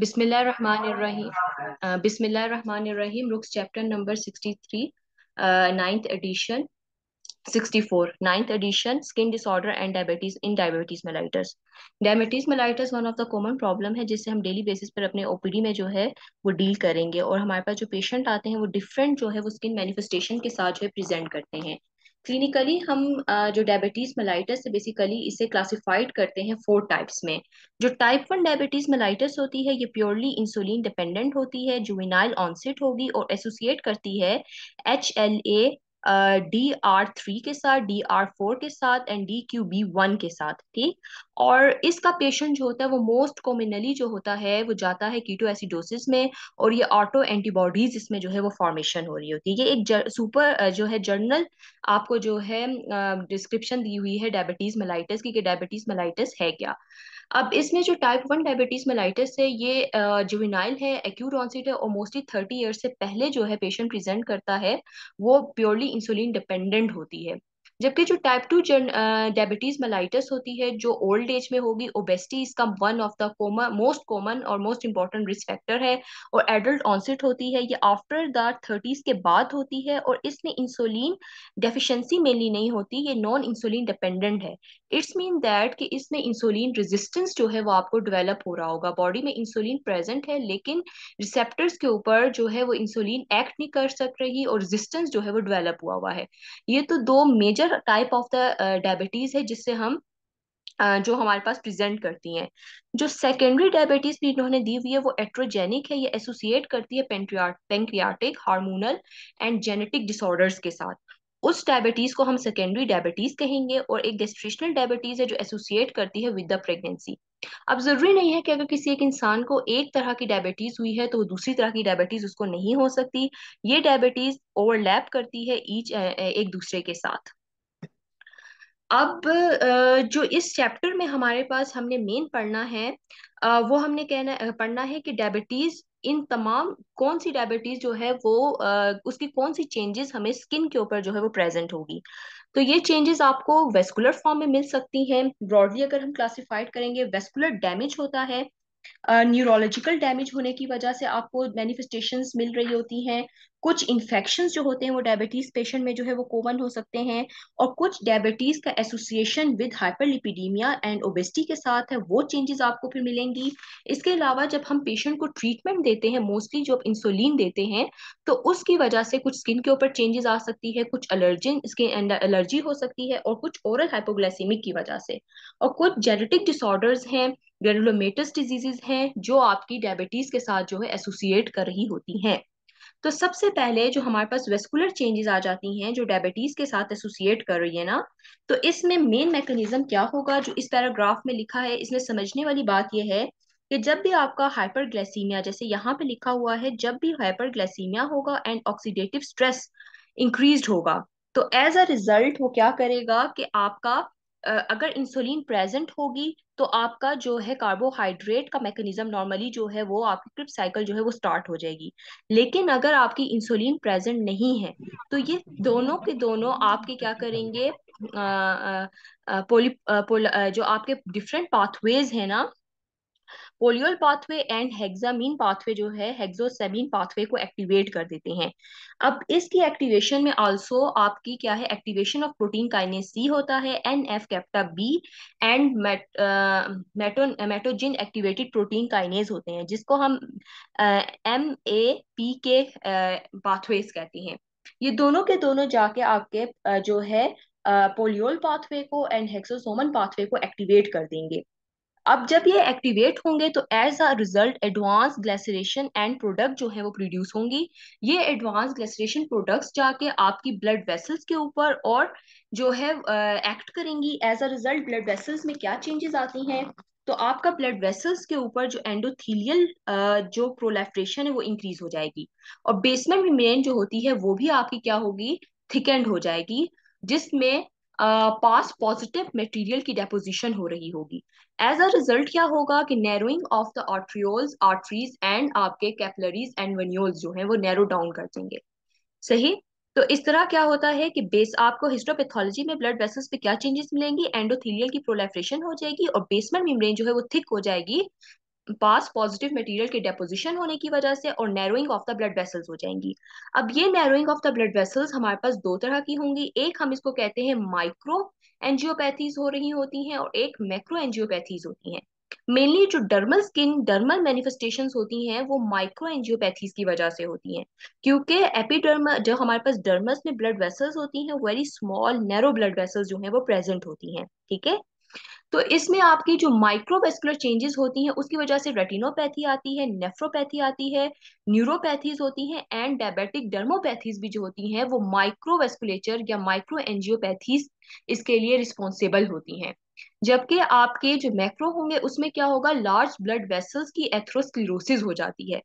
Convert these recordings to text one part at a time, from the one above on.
बिस्मिल्लाह रहमान रहीम Rook's chapter number 63 ninth edition 64 ninth edition skin disorder and diabetes in diabetes mellitus diabetes mellitus one of the common problem है जिससे हम daily basis पर अपने OPD में जो है वो डील करेंगे और हमारे पास जो पेशेंट आते हैं वो डिफरेंट जो है वो स्किन मैनिफेस्टेशन के साथ जो है प्रेजेंट करते हैं क्लिनिकली हम जो डायबिटीज मेलाइटस है बेसिकली इसे क्लासिफाइड करते हैं फोर टाइप्स में जो टाइप वन डायबिटीज मेलाइटस होती है ये प्योरली इंसुलिन डिपेंडेंट होती है जुविनाइल ऑनसेट होगी और एसोसिएट करती है H L A D R three के साथ डी आर फोर के साथ and D Q B one के साथ ठीक और इसका पेशेंट जो होता है वो मोस्ट कॉमनली जो होता है वो जाता है कीटो एसिडोसिस में और ये ऑटो एंटीबॉडीज इसमें जो है वो फॉर्मेशन हो रही होती है ये एक जर, सुपर जो है जर्नल आपको जो है डिस्क्रिप्शन दी हुई है डायबिटीज मेलाइटिस की डायबिटीज मेलाइटिस है क्या अब इसमें जो टाइप वन डायबिटीज मेलाइटिस है ये जुविनाइल है एक्यूट ऑनसेट है और मोस्टली थर्टी ईयर से पहले जो है पेशेंट प्रेजेंट करता है वो प्योरली इंसुलिन डिपेंडेंट होती है जबकि जो टाइप टू डायबिटीज मलाइटस होती है जो ओल्ड एज में होगी ओबेसिटी इसका one of the most common और मोस्ट इंपॉर्टेंट रिस्क फैक्टर है और एडल्ट ऑनसेट होती है ये आफ्टर द थर्टीज के बाद होती है और इसमें इंसुलिन डेफिशिएंसी मेनली नहीं होती ये नॉन इंसुलिन डिपेंडेंट है इट्स मीन दैट कि इसमें इंसुलिन रेजिस्टेंस जो है वो आपको डिवेलप हो रहा होगा बॉडी में इंसुलिन प्रेजेंट है लेकिन रिसेप्टर्स के ऊपर जो है वो इंसुलिन एक्ट नहीं कर सक रही और रेजिस्टेंस जो है वो डिवेलप हुआ हुआ है ये तो दो major particular type of the diabetes है जिससे हम जो हमारे पास प्रेजेंट करती हैं जो सेकेंडरी डायबिटीज भी इन्होंने दी हुई है वो एट्रोजेनिक है ये एसोसिएट करती है pancreatic hormonal and genetic disorders के साथ उस डायबिटीज को हम सेकेंडरी डायबिटीज कहेंगे और एक गेस्ट्रेशनल डायबिटीज है जो एसोसिएट करती है विद द प्रेगनेंसी अब जरूरी नहीं है कि अगर किसी एक इंसान को एक तरह की डायबिटीज हुई है तो दूसरी तरह की डायबिटीज उसको नहीं हो सकती ये डायबिटीज ओवरलैप करती है ईच एक दूसरे के साथ अब जो इस चैप्टर में हमारे पास हमने मेन पढ़ना है वो हमने कहना पढ़ना है कि डायबिटीज इन तमाम कौन सी डायबिटीज जो है वो उसकी कौन सी चेंजेस हमें स्किन के ऊपर जो है वो प्रेजेंट होगी तो ये चेंजेस आपको वेस्कुलर फॉर्म में मिल सकती हैं ब्रॉडली अगर हम क्लासिफाइड करेंगे वेस्कुलर डैमेज होता है न्यूरोलॉजिकल uh, डैमेज होने की वजह से आपको मैनिफेस्टेशंस मिल रही होती हैं कुछ इन्फेक्शन जो होते हैं वो डायबिटीज पेशेंट में जो है वो कोमन हो सकते हैं और कुछ डायबिटीज का association with hyperlipidemia and obesity के साथ है वो चेंजेस आपको फिर मिलेंगी इसके अलावा जब हम पेशेंट को ट्रीटमेंट देते हैं मोस्टली जो इंसुलिन देते हैं तो उसकी वजह से कुछ स्किन के ऊपर चेंजेस आ सकती है कुछ अलर्जिन स्किन एंड एलर्जी हो सकती है और कुछ ओरल हाइपोग्लाइसेमिक की वजह से और कुछ जेनेटिक डिसऑर्डर्स हैं ग्रेनुलोमेटस डिजीजेज हैं जो आपकी डायबिटीज के साथ जो है एसोसिएट कर रही होती हैं तो सबसे पहले जो हमारे पास वेस्कुलर चेंजेस आ जाती हैं जो डायबिटीज के साथ एसोसिएट कर रही है ना तो इसमें मेन मैकेनिज्म क्या होगा जो इस पैराग्राफ में लिखा है इसमें समझने वाली बात यह है कि जब भी आपका हाइपरग्लाइसीमिया जैसे यहाँ पे लिखा हुआ है जब भी हाइपरग्लाइसीमिया होगा एंड ऑक्सीडेटिव स्ट्रेस इंक्रीज होगा तो एज अ रिजल्ट वो क्या करेगा कि आपका अगर इंसुलिन प्रेजेंट होगी तो आपका जो है कार्बोहाइड्रेट का मैकेनिज्म नॉर्मली जो है वो आपकी क्रिप साइकिल जो है वो स्टार्ट हो जाएगी लेकिन अगर आपकी इंसुलिन प्रेजेंट नहीं है तो ये दोनों के दोनों आपके क्या करेंगे आ, आ, पोली, आ, पोल, जो आपके डिफरेंट पाथवेज है ना polyol pathway and hexamine pathway जो है हेक्सोसेमीन पाथवे को एक्टिवेट कर देते हैं अब इसकी एक्टिवेशन में आल्सो आपकी क्या है activation of protein kinase C होता है N F kappa B and mitogen activated protein kinase होते हैं जिसको हम M A P K pathways कहते हैं ये दोनों के दोनों जाके आपके uh, जो है पोलियोल पाथवे को एंड हेक्सोसोमन पाथवे को एक्टिवेट कर देंगे अब जब ये एक्टिवेट होंगे तो as a result advance glycation end product जो है वो प्रोड्यूस होंगी ये एडवांस ग्लेसरेशन प्रोडक्ट्स जाके आपकी ब्लड वेसल्स के ऊपर और जो है एक्ट uh, करेंगी as a result blood vessels में क्या चेंजेस आती हैं तो आपका ब्लड वेसल्स के ऊपर जो एंडोथीलियल uh, जो प्रोलेफ्रेशन है वो इंक्रीज हो जाएगी और बेसमेंट मेन जो होती है वो भी आपकी क्या होगी थिकेंड हो जाएगी जिसमें पास पॉजिटिव मटेरियल की डेपोजिशन हो रही होगी एज अ रिजल्ट क्या होगा कि narrowing of the arterioles arteries and आपके कैपलरीज एंड वेन्यूल्स जो हैं वो नैरो डाउन कर देंगे सही तो इस तरह क्या होता है कि बेस आपको हिस्टोपैथोलॉजी में ब्लड वेसल्स पे क्या चेंजेस मिलेंगी एंडोथेलियल की प्रोलेफ्रेशन हो जाएगी और बेसमेंट मेम्ब्रेन जो है वो थिक हो जाएगी पास पॉजिटिव मटेरियल के डेपोजिशन होने की वजह से और narrowing of the blood vessels हो जाएंगी अब ये narrowing of the blood vessels हमारे पास दो तरह की होंगी एक हम इसको कहते हैं माइक्रो एंजियोपैथीज हो रही होती हैं और एक मैक्रो एंजियोपैथीज होती हैं मेनली जो डर्मल स्किन डर्मल मैनिफेस्टेशन होती हैं वो माइक्रो एंजियोपैथीज की वजह से होती हैं क्योंकि एपिडर्म जो हमारे पास डर्मस में ब्लड वेसल्स होती हैं very small narrow blood vessels जो हैं वो प्रेजेंट होती हैं ठीक है तो इसमें आपकी जो माइक्रोवेस्कुलर चेंजेस होती हैं उसकी वजह से रेटिनोपैथी आती है नेफ्रोपैथी आती है न्यूरोपैथीज होती हैं एंड डायबिटिक डर्मोपैथीज भी जो होती हैं वो माइक्रोवेस्कुलेचर या माइक्रो एंजियोपैथीज इसके लिए रिस्पॉन्सिबल होती हैं जबकि आपके जो मैक्रो होंगे उसमें क्या होगा लार्ज ब्लड वेसल्स की एथ्रोस्क्लेरोसिस हो जाती है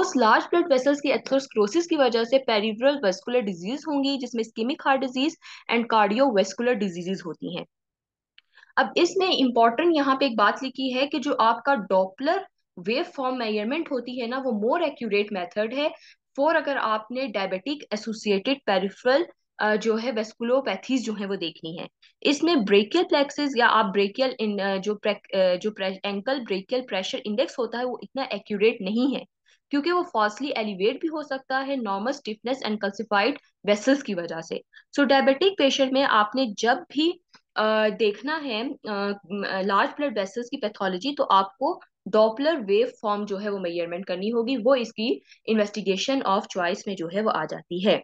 उस लार्ज ब्लड वेसल्स की एथ्रोस्क्रोसिस की वजह से पेरिवरल वेस्कुलर डिजीज होंगी जिसमें ischaemic heart disease and cardiovascular diseases होती हैं अब इसमें इंपॉर्टेंट यहाँ पे एक बात लिखी है कि जो आपका डॉपलर वेव फॉर्म मेजरमेंट होती है ना वो मोर एक्यूरेट मेथड है फॉर अगर आपने डायबिटिक एसोसिएटेड पेरिफ्रल जो है वेस्कुलोपैथीज जो है वो देखनी है इसमें ब्रेकियल प्लेक्सिस या आप ब्रेकियल इन जो प्रे, जो pre, ankle brachial pressure index होता है वो इतना एक्यूरेट नहीं है क्योंकि वो फॉल्सली एलिवेट भी हो सकता है normal stiffness and calcified vessels की वजह से सो डायबिटिक पेशेंट में आपने जब भी देखना है लार्ज ब्लड वेसल्स की पैथोलॉजी तो आपको डॉपलर वेव फॉर्म जो है वो मेजरमेंट करनी होगी वो इसकी इन्वेस्टिगेशन ऑफ चॉइस में जो है वो आ जाती है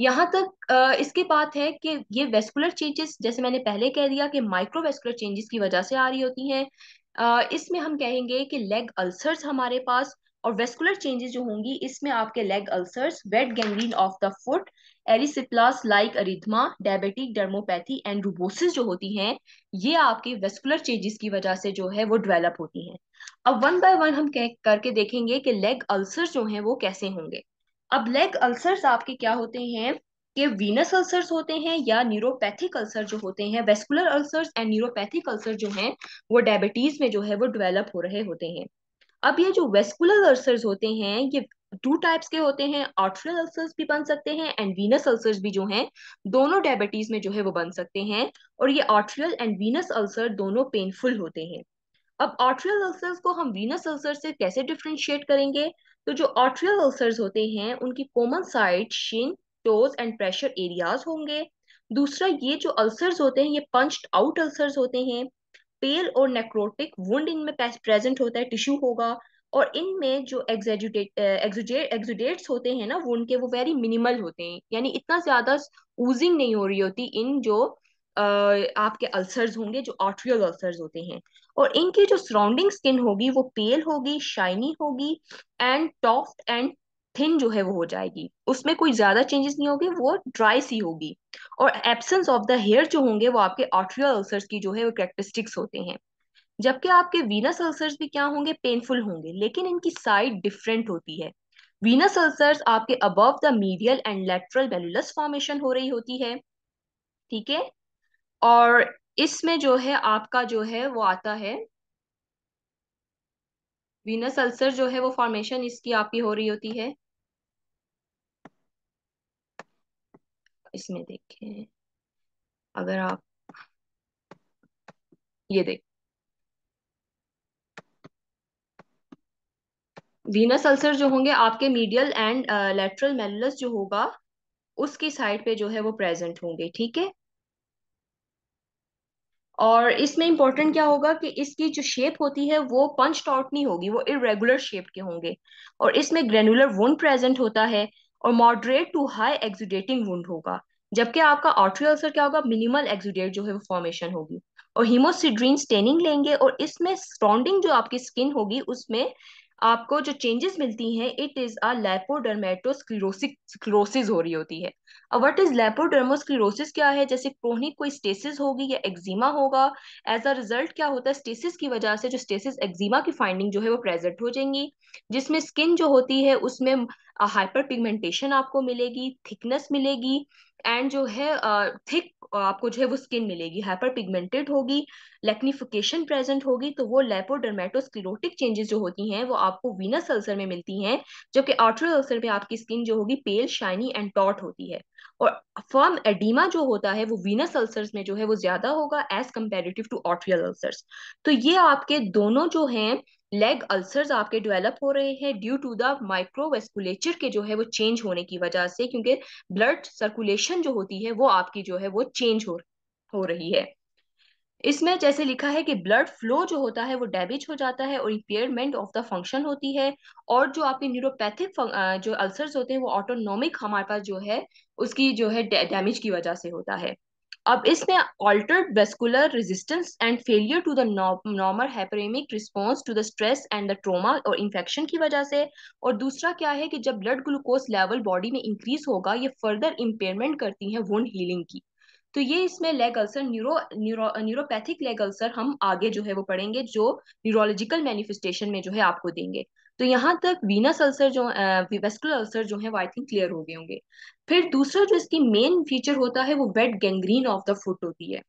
यहाँ तक इसके बात है कि ये वेस्कुलर चेंजेस जैसे मैंने पहले कह दिया कि माइक्रोवेस्कुलर चेंजेस की वजह से आ रही होती हैं इसमें हम कहेंगे कि लेग अल्सर्स हमारे पास और वेस्कुलर चेंजेस जो होंगी इसमें आपके leg ulcers wet gangrene of the foot erysipelas like erythema diabetic dermopathy and rubeosis जो होती हैं ये आपके वेस्कुलर चेंजेस की वजह से जो है वो डेवलप होती हैं अब वन बाय वन हम कह करके देखेंगे कि लेग अल्सर जो हैं वो कैसे होंगे अब लेग अल्सर्स आपके क्या होते हैं कि वीनस अल्सर्स होते हैं या न्यूरोपैथिक अल्सर जो होते हैं vascular ulcers and neuropathic ulcer जो हैं वो डायबिटीज में जो है वो डेवलप हो रहे होते हैं अब ये जो वेस्कुलर अल्सर्स होते हैं ये टू टाइप्स के होते हैं ऑटरल अल्सर्स भी बन सकते हैं एंड वीनस अल्सर्स भी जो हैं दोनों डायबिटीज में जो है वो बन सकते हैं और ये ऑटरल एंड वीनस अल्सर दोनों पेनफुल होते हैं अब ऑटरल अल्सर्स को हम वीनस अल्सर से कैसे डिफ्रेंशिएट करेंगे तो जो ऑटरल अल्सर्स होते हैं उनकी common side shin toes and pressure areas होंगे दूसरा ये जो अल्सर्स होते हैं ये पंच्ड आउट अल्सर्स होते हैं पेल और नेक्रोटिक वुंड इनमें प्रेजेंट होता है टिश्यू होगा और इनमें जो एग्जेजुटेट एग्जुडेट्स होते हैं ना वो उनके वो वेरी मिनिमल होते हैं यानी इतना ज्यादा ऊजिंग नहीं हो रही होती इन जो आपके अल्सर्स होंगे जो आर्ट्रियल अल्सर्स होते हैं और इनकी जो सराउंडिंग स्किन होगी वो पेल होगी शाइनी होगी एंड टॉफ्ट एंड थिन जो है वो हो जाएगी उसमें कोई ज्यादा चेंजेस नहीं होगी वो ड्राई सी होगी और एब्सेंस ऑफ द हेयर जो होंगे वो आपके आर्ट्रियल अल्सर्स की जो है वो करेक्टरिस्टिक्स होते हैं जबकि आपके वीनस अल्सर्स भी क्या होंगे पेनफुल होंगे लेकिन इनकी साइड डिफरेंट होती है वीनस अल्सर्स आपके above the medial and lateral malleolus formation हो रही होती है ठीक है और इसमें जो है आपका जो है वो आता है वीनस अल्सर जो है वो फॉर्मेशन इसकी आपकी हो रही होती है इसमें देखें अगर आप ये देख वीनस अल्सर जो होंगे आपके मीडियल एंड लेटरल मेलुलस जो होगा उसकी साइड पे जो है वो प्रेजेंट होंगे ठीक है और इसमें इंपॉर्टेंट क्या होगा कि इसकी जो शेप होती है वो पंच टॉट नहीं होगी वो इरेगुलर शेप के होंगे और इसमें ग्रेनुलर वुंड प्रेजेंट होता है और moderate to high exudating wound होगा जबकि आपका आर्ट्री अल्सर क्या होगा मिनिमल एक्जुडेट जो है वो फॉर्मेशन होगी और हीमोसिड्रीन स्टेनिंग लेंगे और इसमें स्टॉन्डिंग जो आपकी स्किन होगी उसमें आपको जो चेंजेस मिलती हैं इट इज अ लेपोडर्मेटोस्क्लेरोसिस हो रही होती है अब व्हाट इज लेपोडर्मोस्क्लेरोसिस क्या है जैसे क्रोनिक कोई स्टेसिस होगी या एक्जिमा होगा एज अ रिजल्ट क्या होता है स्टेसिस की वजह से जो स्टेसिस एक्जिमा की फाइंडिंग जो है वो प्रेजेंट हो जाएंगी जिसमें स्किन जो होती है उसमें हाइपर पिगमेंटेशन आपको मिलेगी थिकनेस मिलेगी एंड जो है थिक आपको जो है वो स्किन मिलेगी हाइपर पिगमेंटेड होगी लेक्निफिकेशन प्रेजेंट होगी तो वो लेपोडर्मेटोस्क्लेरोटिक चेंजेस जो होती हैं वो आपको वीनस अल्सर में मिलती हैं जबकि आर्ट्रल अल्सर में आपकी स्किन जो होगी पेल शाइनी एंड टॉट होती है और फॉर्म एडिमा जो होता है वो वीनस अल्सर्स में जो है वो ज्यादा होगा as comparative to arterial ulcers तो ये आपके दोनों जो हैं लेग अल्सर्स आपके डेवलप हो रहे हैं ड्यू टू द माइक्रोवेस्कुलेचर के जो है वो चेंज होने की वजह से क्योंकि ब्लड सर्कुलेशन जो होती है वो आपकी जो है वो चेंज हो हो रही है इसमें जैसे लिखा है कि ब्लड फ्लो जो होता है वो डैमेज हो जाता है और इम्पेयरमेंट ऑफ द फंक्शन होती है और जो आपके न्यूरोपैथिक जो अल्सर्स होते हैं वो ऑटोनोमिक हमारे पास जो है उसकी जो है डैमेज की वजह से होता है अब इसमें altered vascular resistance and failure to the normal hyperaemic response to the stress and the trauma और इन्फेक्शन की वजह से और दूसरा क्या है कि जब ब्लड ग्लूकोज लेवल बॉडी में इंक्रीज होगा ये फर्दर इम्पेयरमेंट करती है वोन हीलिंग की तो ये इसमें leg ulcer neuro neuropathic leg ulcer हम आगे जो है वो पढ़ेंगे जो न्यूरोलॉजिकल मैनिफेस्टेशन में जो है आपको देंगे तो यहाँ तक वीनस अल्सर जो वेस्कुलर अल्सर जो है वो आई थिंक क्लियर हो गए होंगे फिर दूसरा जो इसकी मेन फीचर होता है वो wet gangrene of the foot होती है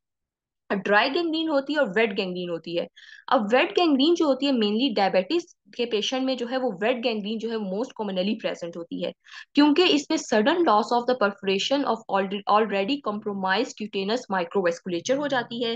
ड्राई गैंग्रीन होती है और वेट गैंग्रीन होती है अब वेट गैंग्रीन जो होती है मेनली डायबिटीज के पेशेंट में जो है वो वेट गैंग्रीन जो है मोस्ट कॉमनली प्रेजेंट होती है क्योंकि इसमें sudden loss of the perforation of already compromise cutaneous microvasculature हो जाती है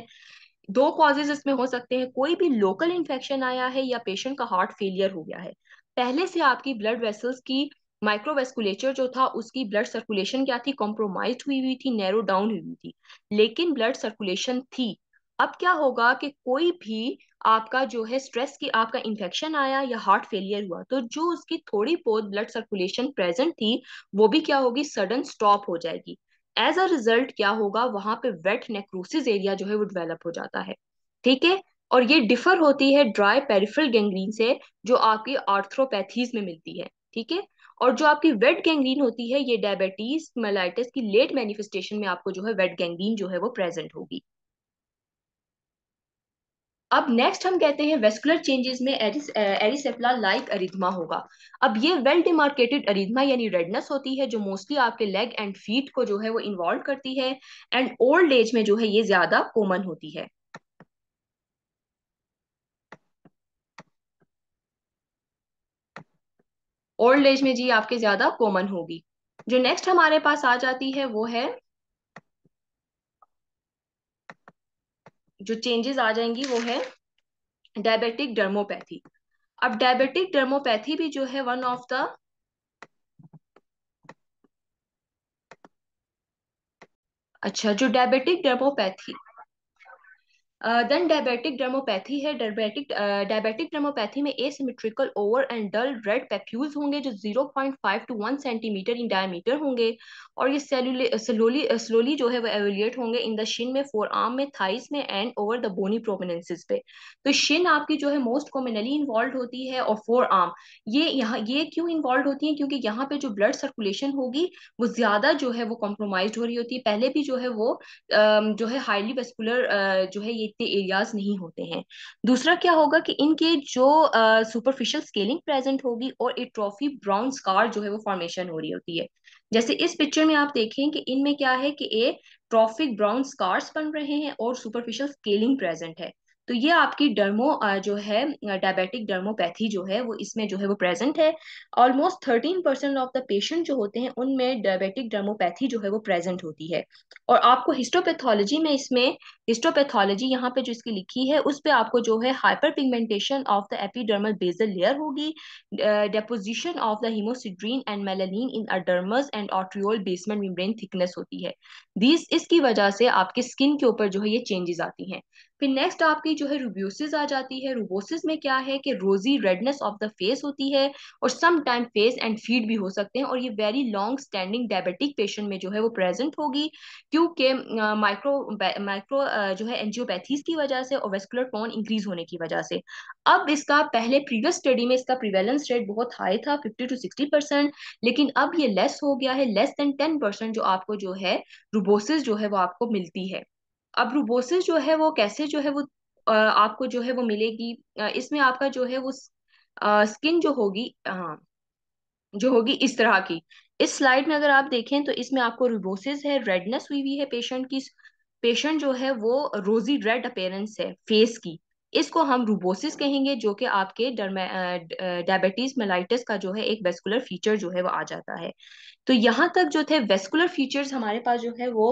दो कॉजेज इसमें हो सकते हैं कोई भी लोकल इन्फेक्शन आया है या पेशेंट का हार्ट फेलियर हो गया है पहले से आपकी ब्लड वेसल्स की माइक्रोवेस्कुलेचर जो था उसकी ब्लड सर्कुलेशन क्या थी कॉम्प्रोमाइज हुई हुई थी नैरो डाउन हुई हुई थी लेकिन ब्लड सर्कुलेशन थी अब क्या होगा कि कोई भी आपका जो है स्ट्रेस की आपका इन्फेक्शन आया या हार्ट फेलियर हुआ तो जो उसकी थोड़ी बहुत ब्लड सर्कुलेशन प्रेजेंट थी वो भी क्या होगी सडन स्टॉप हो जाएगी एज अ रिजल्ट क्या होगा वहां पे वेट नेक्रोसिस एरिया जो है वो डेवलप हो जाता है ठीक है और ये डिफर होती है ड्राई पेरिफिल गैंग्रीन से जो आपकी आर्थ्रोपैथीज में मिलती है ठीक है और जो आपकी वेट गैंग्रीन होती है ये डायबिटीज मेलाइटिस की लेट मैनिफेस्टेशन में आपको जो है वेट गैंग्रीन जो है वो प्रेजेंट होगी अब नेक्स्ट हम कहते हैं वेस्कुलर चेंजेस में एरिसेप्ला लाइक अरिदमा होगा अब ये वेल डिमार्केटेड अरिदमा यानी रेडनेस होती है जो मोस्टली आपके लेग एंड फीट को जो है वो इन्वॉल्व करती है एंड ओल्ड एज में जो है ये ज्यादा कॉमन होती है ओल्ड एज में जी आपके ज्यादा कॉमन होगी जो नेक्स्ट हमारे पास आ जाती है वो है जो चेंजेस आ जाएंगी वो है डायबिटिक डर्मोपैथी अब डायबिटिक डर्मोपैथी भी जो है वन ऑफ द अच्छा जो diabetic dermopathy then diabetic dermopathy है डायबिटिक डायबिटिक डर्मोपैथी में asymmetrical over and dull red papules होंगे जो 0.5 टू 1 सेंटीमीटर इन डायमीटर होंगे और ये स्लोली स्लोली जो है वो एवेलिएट होंगे इन द शिन में फोर आर्म में थाइस में and over the bony prominences पे तो शिन आपकी जो है मोस्ट कॉमनली इन्वॉल्व होती है और फोर आर्म ये यहाँ ये क्यों इन्वॉल्व होती है क्योंकि यहाँ पे जो ब्लड सर्कुलेशन होगी वो ज्यादा जो है वो कॉम्प्रोमाइज हो रही होती है पहले भी जो है वो जो है हाईली वेस्कुलर जो है ये इतने एरियाज नहीं होते हैं दूसरा क्या होगा कि इनके जो सुपरफिशियल स्केलिंग प्रेजेंट होगी और एट्रोफी ब्राउन स्कार जो है वो फॉर्मेशन हो रही होती है जैसे इस पिक्चर में आप देखें कि इनमें क्या है कि ए ट्रॉफिक ब्राउन स्कार्स बन रहे हैं और सुपरफिशियल स्केलिंग प्रेजेंट है तो ये आपकी डर्मो जो है डायबिटिक डर्मोपैथी जो है वो इसमें जो है वो प्रेजेंट है almost thirteen percent of the patient जो होते हैं उनमें डायबिटिक डर्मोपैथी जो है वो प्रेजेंट होती है और आपको हिस्टोपैथोलॉजी में इसमें हिस्टोपैथोलॉजी यहाँ पे जो इसकी लिखी है उस पर आपको जो है hyperpigmentation of the epidermal basal layer होगी deposition of the haemosiderin and melanin in dermis and arteriole basement membrane thickness होती है दीज इसकी वजह से आपके स्किन के ऊपर जो है ये चेंजेस आती हैं फिर नेक्स्ट आपकी जो है रूबियोसिस आ जाती है रूबोसिस में क्या है कि रोजी रेडनेस ऑफ द फेस होती है और some time face and feet भी हो सकते हैं और ये very long standing diabetic patient में जो है वो प्रेजेंट होगी क्योंकि माइक्रो माइक्रो जो है एंजियोपैथीज की वजह से और वेस्कुलर टोन इंक्रीज होने की वजह से अब इसका पहले प्रीवियस स्टडी में इसका प्रिवेलेंस रेट बहुत हाई था फिफ्टी टू सिक्सटी परसेंट लेकिन अब ये लेस हो गया है लेस देन टेन परसेंट जो आपको जो है रूबोसिस जो है वो आपको मिलती है अब रूबोसिस जो है वो कैसे जो है वो आपको जो है वो मिलेगी इसमें आपका जो है वो स्किन जो होगी हाँ जो होगी इस तरह की इस स्लाइड में अगर आप देखें तो इसमें आपको रिबोसिस है रेडनेस हुई हुई है पेशेंट की पेशेंट जो है वो रोजी रेड अपेयरेंस है फेस की इसको हम रूबोसिस कहेंगे जो कि आपके डायबिटीज मेलाइटिस का जो है एक वेस्कुलर फीचर जो है वो आ जाता है तो यहाँ तक जो थे वेस्कुलर फीचर्स हमारे पास जो है वो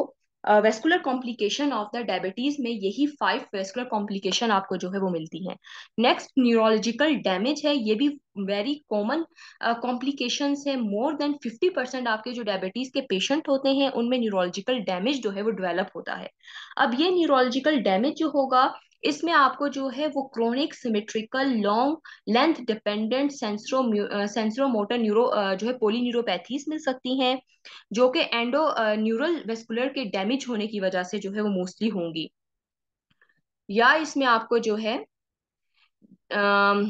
vascular complication of the diabetes में यही फाइव वेस्कुलर कॉम्प्लिकेशन आपको जो है वो मिलती है नेक्स्ट न्यूरोलॉजिकल डैमेज है ये भी वेरी कॉमन कॉम्प्लिकेशन है मोर देन फिफ्टी परसेंट आपके जो डायबिटीज के पेशेंट होते हैं उनमें न्यूरोलॉजिकल डैमेज जो है वो डेवलप होता है अब ये न्यूरोलॉजिकल डैमेज जो होगा इसमें आपको जो है वो chronic symmetrical long length dependent senso sensorimotor neuro जो है पोली न्यूरोपैथीज मिल सकती हैं जो कि एंडो न्यूरल वेस्कुलर के डैमेज होने की वजह से जो है वो मोस्टली होंगी या इसमें आपको जो है आ, um,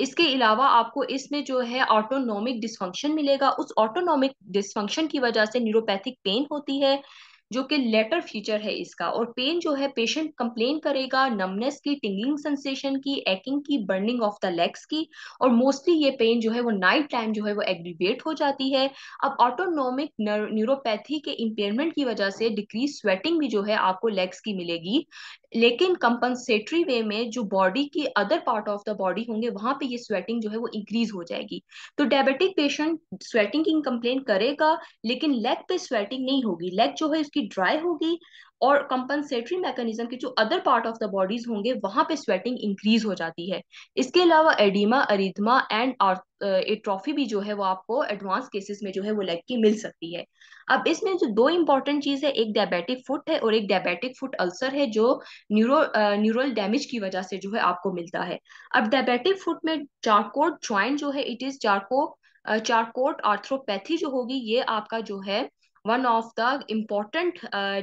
इसके अलावा आपको इसमें जो है ऑटोनॉमिक डिसफंक्शन मिलेगा उस ऑटोनॉमिक डिसफंक्शन की वजह से न्यूरोपैथिक पेन होती है जो कि लेटर फीचर है इसका और पेन जो है पेशेंट कंप्लेन करेगा नमनेस की टिंगलिंग सेंसेशन की एकिंग की बर्निंग ऑफ द लेग्स की और मोस्टली ये पेन जो है वो नाइट टाइम जो है वो एग्रीवेट हो जाती है अब ऑटोनोमिक न्यूरोपैथी के इम्पेयरमेंट की वजह से डिक्रीज स्वेटिंग भी जो है आपको लेग्स की मिलेगी लेकिन कंपनसेटरी वे में जो बॉडी की other part of the body होंगे वहां पे ये स्वेटिंग जो है वो इंक्रीज हो जाएगी तो डायबिटिक पेशेंट स्वेटिंग की कंप्लेन करेगा लेकिन लेग पे स्वेटिंग नहीं होगी लेग जो है उसकी ड्राई होगी और कंपनसेटरी मैकेनिज्म के जो other part of the bodies होंगे वहां पे स्वेटिंग इंक्रीज हो जाती है इसके अलावा एडिमा अरिधमा एंड ये ट्रॉफी भी जो है वो आपको एडवांस केसेस में जो है वो लग के मिल सकती है अब इसमें जो दो इंपॉर्टेंट चीज है एक डायबिटिक फुट है और एक डायबिटिक फुट अल्सर है जो न्यूरो न्यूरल डैमेज की वजह से जो है आपको मिलता है अब डायबिटिक फुट में चारकोट ज्वाइंट जो है it is Charcot Charcot arthropathy जो होगी ये आपका जो है वन ऑफ द इम्पॉर्टेंट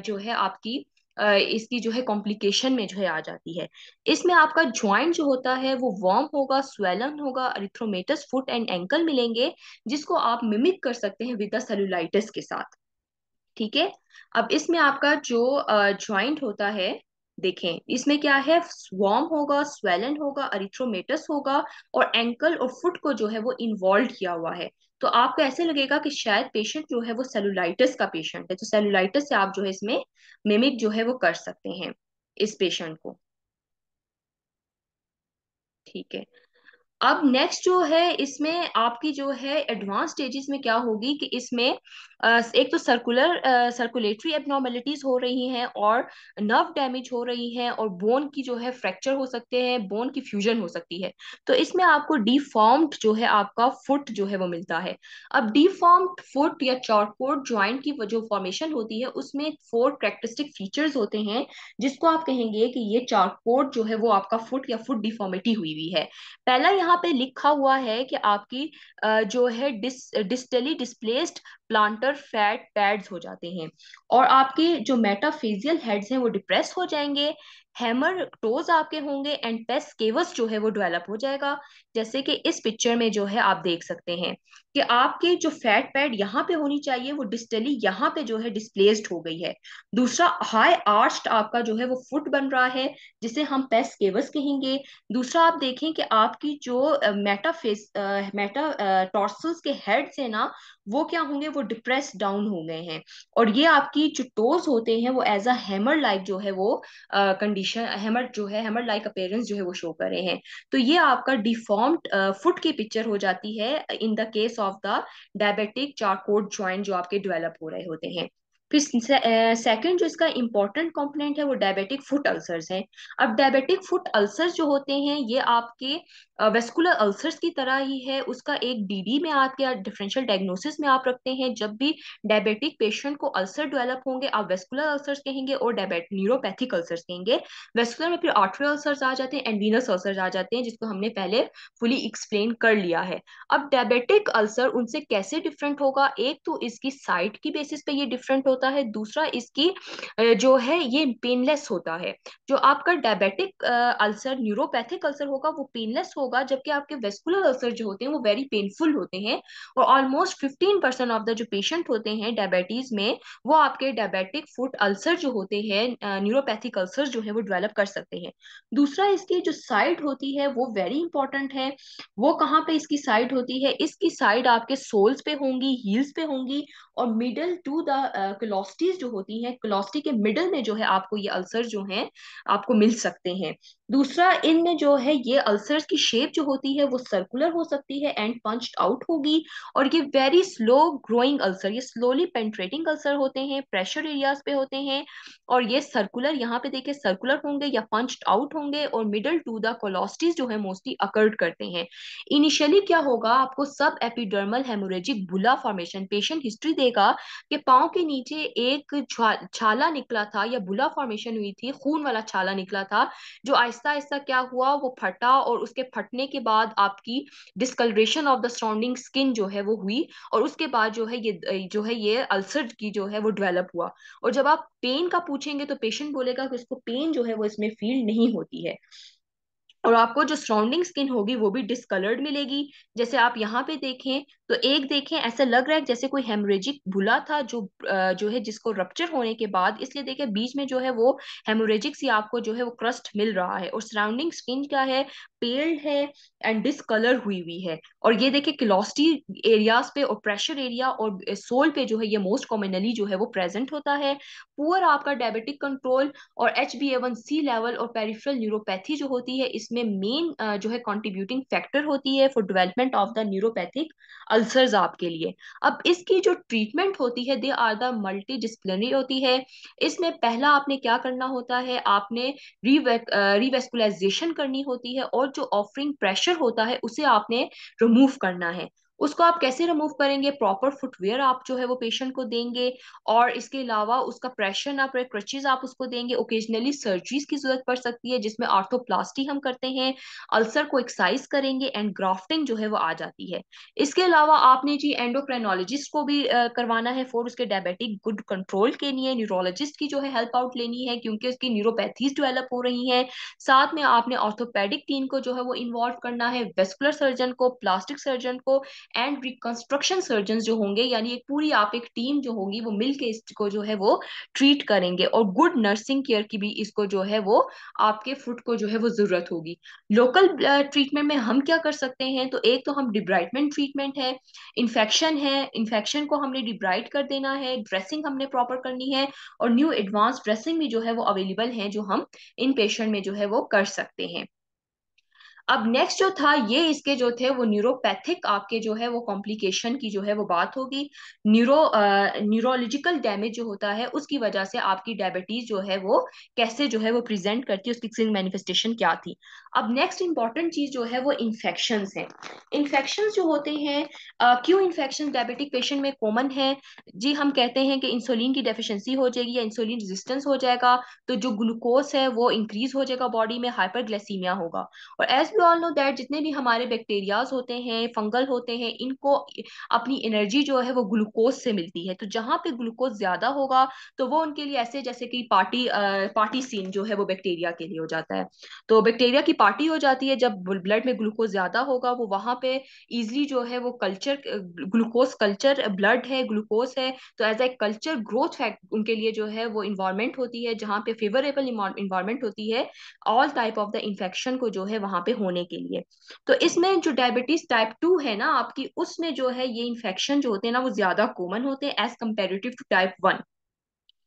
जो है आपकी इसकी जो है कॉम्प्लिकेशन में जो है आ जाती है इसमें आपका ज्वाइंट जो होता है वो वॉर्म होगा स्वेलन होगा अरिथ्रोमेटस फुट एंड एंकल मिलेंगे जिसको आप मिमिक कर सकते हैं विद द सेलुलाइटिस के साथ ठीक है अब इसमें आपका जो ज्वाइंट होता है देखें इसमें क्या है स्वॉर्म होगा स्वेलन होगा अरिथ्रोमेटस होगा और एंकल और फुट को जो है वो इन्वॉल्व किया हुआ है तो आपको ऐसे लगेगा कि शायद पेशेंट जो है वो सेलुलाइटिस का पेशेंट है तो सेलुलाइटिस से आप जो है इसमें मिमिक जो है वो कर सकते हैं इस पेशेंट को ठीक है अब नेक्स्ट जो है इसमें आपकी जो है एडवांस स्टेजेस में क्या होगी कि इसमें एक तो सर्कुलर सर्कुलेटरी एबनॉर्मेलिटीज हो रही हैं और नर्व डैमेज हो रही हैं और बोन की जो है फ्रैक्चर हो सकते हैं बोन की फ्यूजन हो सकती है तो इसमें आपको डिफॉर्म्ड जो है आपका फुट जो है वो मिलता है अब डिफॉर्म्ड फुट या चौटकोट ज्वाइंट की जो फॉर्मेशन होती है उसमें फोर करेक्टरिस्टिक फीचर्स होते हैं जिसको आप कहेंगे कि ये चौटकोट जो है वो आपका फुट या फुट डिफॉर्मिटी हुई हुई है पहला यहाँ यहाँ पे लिखा हुआ है कि आपकी जो है dis distally displaced plantar fat pads हो जाते हैं और आपके जो मेटाफेजियल हेड्स हैं वो डिप्रेस हो जाएंगे हैमर टोज आपके होंगे एंड केवस जो है वो डेवलप हो जाएगा जैसे कि इस पिक्चर में जो है आप देख सकते हैं कि आपके जो फैट पैड यहाँ पे होनी चाहिए वो डिस्टली यहाँ पे जो है डिस्प्लेस्ड हो गई है दूसरा हाई आर्स्ट आपका जो है वो फुट बन रहा है जिसे हम केवस कहेंगे दूसरा आप देखें कि आपकी जो मेटाफेस मेटा टॉर्सल्स के हेड्स है ना वो क्या होंगे वो वो डिप्रेस डाउन हो गए हैं और ये आपकी जो टोज होते हैं वो एज अ हैमर लाइक जो है वो कंडीशन uh, हैमर जो है हैमर लाइक अपेयरेंस जो है वो शो कर रहे हैं तो ये आपका डिफॉर्म्ड फुट uh, की पिक्चर हो जाती है in the case of the diabetic Charcot joint जो आपके डेवलप हो रहे होते हैं फिर सेकंड जो इसका इम्पोर्टेंट कंपोनेंट है वो डायबिटिक फुट अल्सर्स है अब डायबिटिक फुट अल्सर्स जो होते हैं ये आपके वेस्कुलर अल्सर्स की तरह ही है उसका एक डीडी में आपके डिफरेंशियल डायग्नोसिस में आप रखते हैं जब भी डायबिटिक पेशेंट को अल्सर डेवलप होंगे आप वेस्कुलर अल्सर्स कहेंगे और डायबेट न्यूरोपैथिक अल्सर्स कहेंगे वेस्कुलर में फिर आर्ट्रियल अल्सर्स आ जाते हैं एंड वीनस अल्सर्स आ जाते हैं जिसको हमने पहले फुली एक्सप्लेन कर लिया है अब डायबेटिक अल्सर उनसे कैसे डिफरेंट होगा एक तो इसकी साइट की बेसिस पे ये डिफरेंट होता होता है दूसरा इसकी जो है ये पेनलेस होता है जो आपका डायबिटिक अल्सर न्यूरोपैथिक अल्सर होगा वो पेनलेस होगा जबकि आपके वेस्कुलर अल्सर जो होते हैं वो वेरी पेनफुल होते हैं और almost fifteen percent of the जो पेशेंट होते हैं डायबिटीज में वो आपके डायबिटिक फुट अल्सर जो होते हैं न्यूरोपैथिक अल्सर जो है वो डेवलप कर सकते हैं दूसरा इसकी जो साइड होती है वो वेरी इंपॉर्टेंट है वो कहाँ पे इसकी साइड होती है इसकी साइड आपके सोल्स पे होंगी हील्स पे होंगी और मिडल टू द वेलोसिटीज जो होती हैं वेलोसिटी के मिडल में जो है आपको ये अल्सर जो हैं आपको मिल सकते हैं दूसरा इनमें जो है ये अल्सर्स की शेप जो होती है वो सर्कुलर हो सकती है एंड पंच आउट होगी और ये वेरी स्लो ग्रोइंग अल्सर ये स्लोली पेंट्रेटिंग अल्सर होते हैं प्रेशर एरियाज पे होते हैं और ये सर्कुलर यहाँ पे देखिए सर्कुलर होंगे या पंच आउट होंगे और मिडल टू द कोलोस्टिस जो है मोस्टली अकर्ड करते हैं इनिशियली क्या होगा आपको subepidermal haemorrhagic bulla formation patient history देगा कि पाओ के नीचे एक छाला निकला था या बुला फॉर्मेशन हुई थी खून वाला छाला निकला था जो आई आहिस्ता आहिस्ता क्या हुआ वो फटा और उसके फटने के बाद आपकी discolouration of the surrounding skin जो है वो हुई और उसके बाद जो है ये जो है ये अल्सर की जो है वो डेवलप हुआ और जब आप पेन का पूछेंगे तो पेशेंट बोलेगा कि उसको पेन जो है वो इसमें फील नहीं होती है और आपको जो सराउंडिंग स्किन होगी वो भी डिसकलर्ड मिलेगी जैसे आप यहाँ पे देखें तो एक देखें ऐसा लग रहा है जैसे कोई हेमोरेजिक भुला था जो जो है जिसको रप्चर होने के बाद इसलिए देखें बीच में जो है वो हेमोरेजिक सी आपको जो है वो क्रस्ट मिल रहा है और सराउंडिंग स्किन क्या है पेल है एंड डिसकलर हुई हुई है और ये देखें क्लोस्टी एरियाज पे और प्रेशर एरिया और सोल पे जो है ये मोस्ट कॉमनली जो है वो प्रेजेंट होता है पुअर आपका डायबिटिक कंट्रोल और H B A one C level और पेरिफ्रल न्यूरोपैथी जो होती है इसमें मेन जो है कॉन्ट्रीब्यूटिंग फैक्टर होती है for development of the neuropathic ulcers आपके लिए अब इसकी जो ट्रीटमेंट होती है दे आर द मल्टी होती है इसमें पहला आपने क्या करना होता है आपने रिवेस्कुलाइजेशन करनी होती है और जो ऑफरिंग प्रेशर होता है उसे आपने रिमूव करना है उसको आप कैसे रिमूव करेंगे प्रॉपर फुटवेयर आप जो है वो पेशेंट को देंगे और इसके अलावा उसका प्रेशर आप क्रचेज आप उसको देंगे ओकेजनली सर्जरीज की जरूरत पड़ सकती है जिसमें आर्थोप्लास्टी हम करते हैं अल्सर को एक्साइज करेंगे एंड ग्राफ्टिंग जो है वो आ जाती है इसके अलावा आपने जी एंडोक्राइनोलॉजिस्ट को भी आ, करवाना है फॉर उसके डायबिटिक गुड कंट्रोल के लिए न्यूरोलॉजिस्ट की जो है हेल्प आउट लेनी है क्योंकि उसकी न्यूरोपैथीज डेवलप हो रही है साथ में आपने ऑर्थोपेडिक टीम को जो है वो इन्वॉल्व करना है वेस्कुलर सर्जन को प्लास्टिक सर्जन को एंड रिकंस्ट्रक्शन सर्जन जो होंगे यानी एक पूरी आप एक टीम जो होगी वो मिलके इसको जो है वो ट्रीट करेंगे और गुड नर्सिंग केयर की भी इसको जो है वो आपके फुट को जो है वो जरूरत होगी लोकल ट्रीटमेंट uh, में हम क्या कर सकते हैं तो एक तो हम डिब्राइटमेंट ट्रीटमेंट है इन्फेक्शन है इन्फेक्शन को हमने डिब्राइट कर देना है ड्रेसिंग हमने प्रॉपर करनी है और न्यू एडवांस ड्रेसिंग भी जो है वो अवेलेबल है जो हम इन पेशेंट में जो है वो कर सकते हैं अब नेक्स्ट जो था ये इसके जो थे वो न्यूरोपैथिक आपके जो है वो कॉम्प्लिकेशन की जो है वो बात होगी न्यूरो न्यूरोलॉजिकल डैमेज जो होता है उसकी वजह से आपकी डायबिटीज जो है वो कैसे जो है वो प्रेजेंट करती है उसकी सिंग मैनिफेस्टेशन क्या थी अब नेक्स्ट इंपॉर्टेंट चीज जो है वो इन्फेक्शन है इन्फेक्शन जो होते हैं क्यों इन्फेक्शन डायबिटिक पेशेंट में कॉमन है जी हम कहते हैं कि इंसुलिन की डेफिशेंसी हो जाएगी या इंसुलिन रेजिस्टेंस हो जाएगा तो जो ग्लूकोज है वो इंक्रीज हो जाएगा बॉडी में हाइपर होगा और as we all know that जितने भी हमारे बैक्टीरियाज होते हैं फंगल होते हैं इनको अपनी एनर्जी जो है वो ग्लूकोज से मिलती है तो जहां पे ग्लूकोज ज्यादा होगा तो वो उनके लिए ऐसे जैसे कि पार्टी आ, पार्टी सीन जो है वो बैक्टीरिया के लिए हो जाता है तो बैक्टीरिया की पार्टी हो जाती है जब ब्लड में ग्लूकोज ज्यादा होगा वो वहां पे इजिली जो है वो कल्चर ग्लूकोज कल्चर ब्लड है ग्लूकोज है तो as a culture growth fact उनके लिए जो है वो इन्वायरमेंट होती है जहाँ पे फेवरेबल इन्वायरमेंट होती है all type of the infection को जो है वहां पे होना होने के लिए तो इसमें जो डायबिटीज टाइप टू है ना आपकी उसमें जो है ये इन्फेक्शन जो होते हैं ना वो ज्यादा कॉमन होते हैं as comparative to type one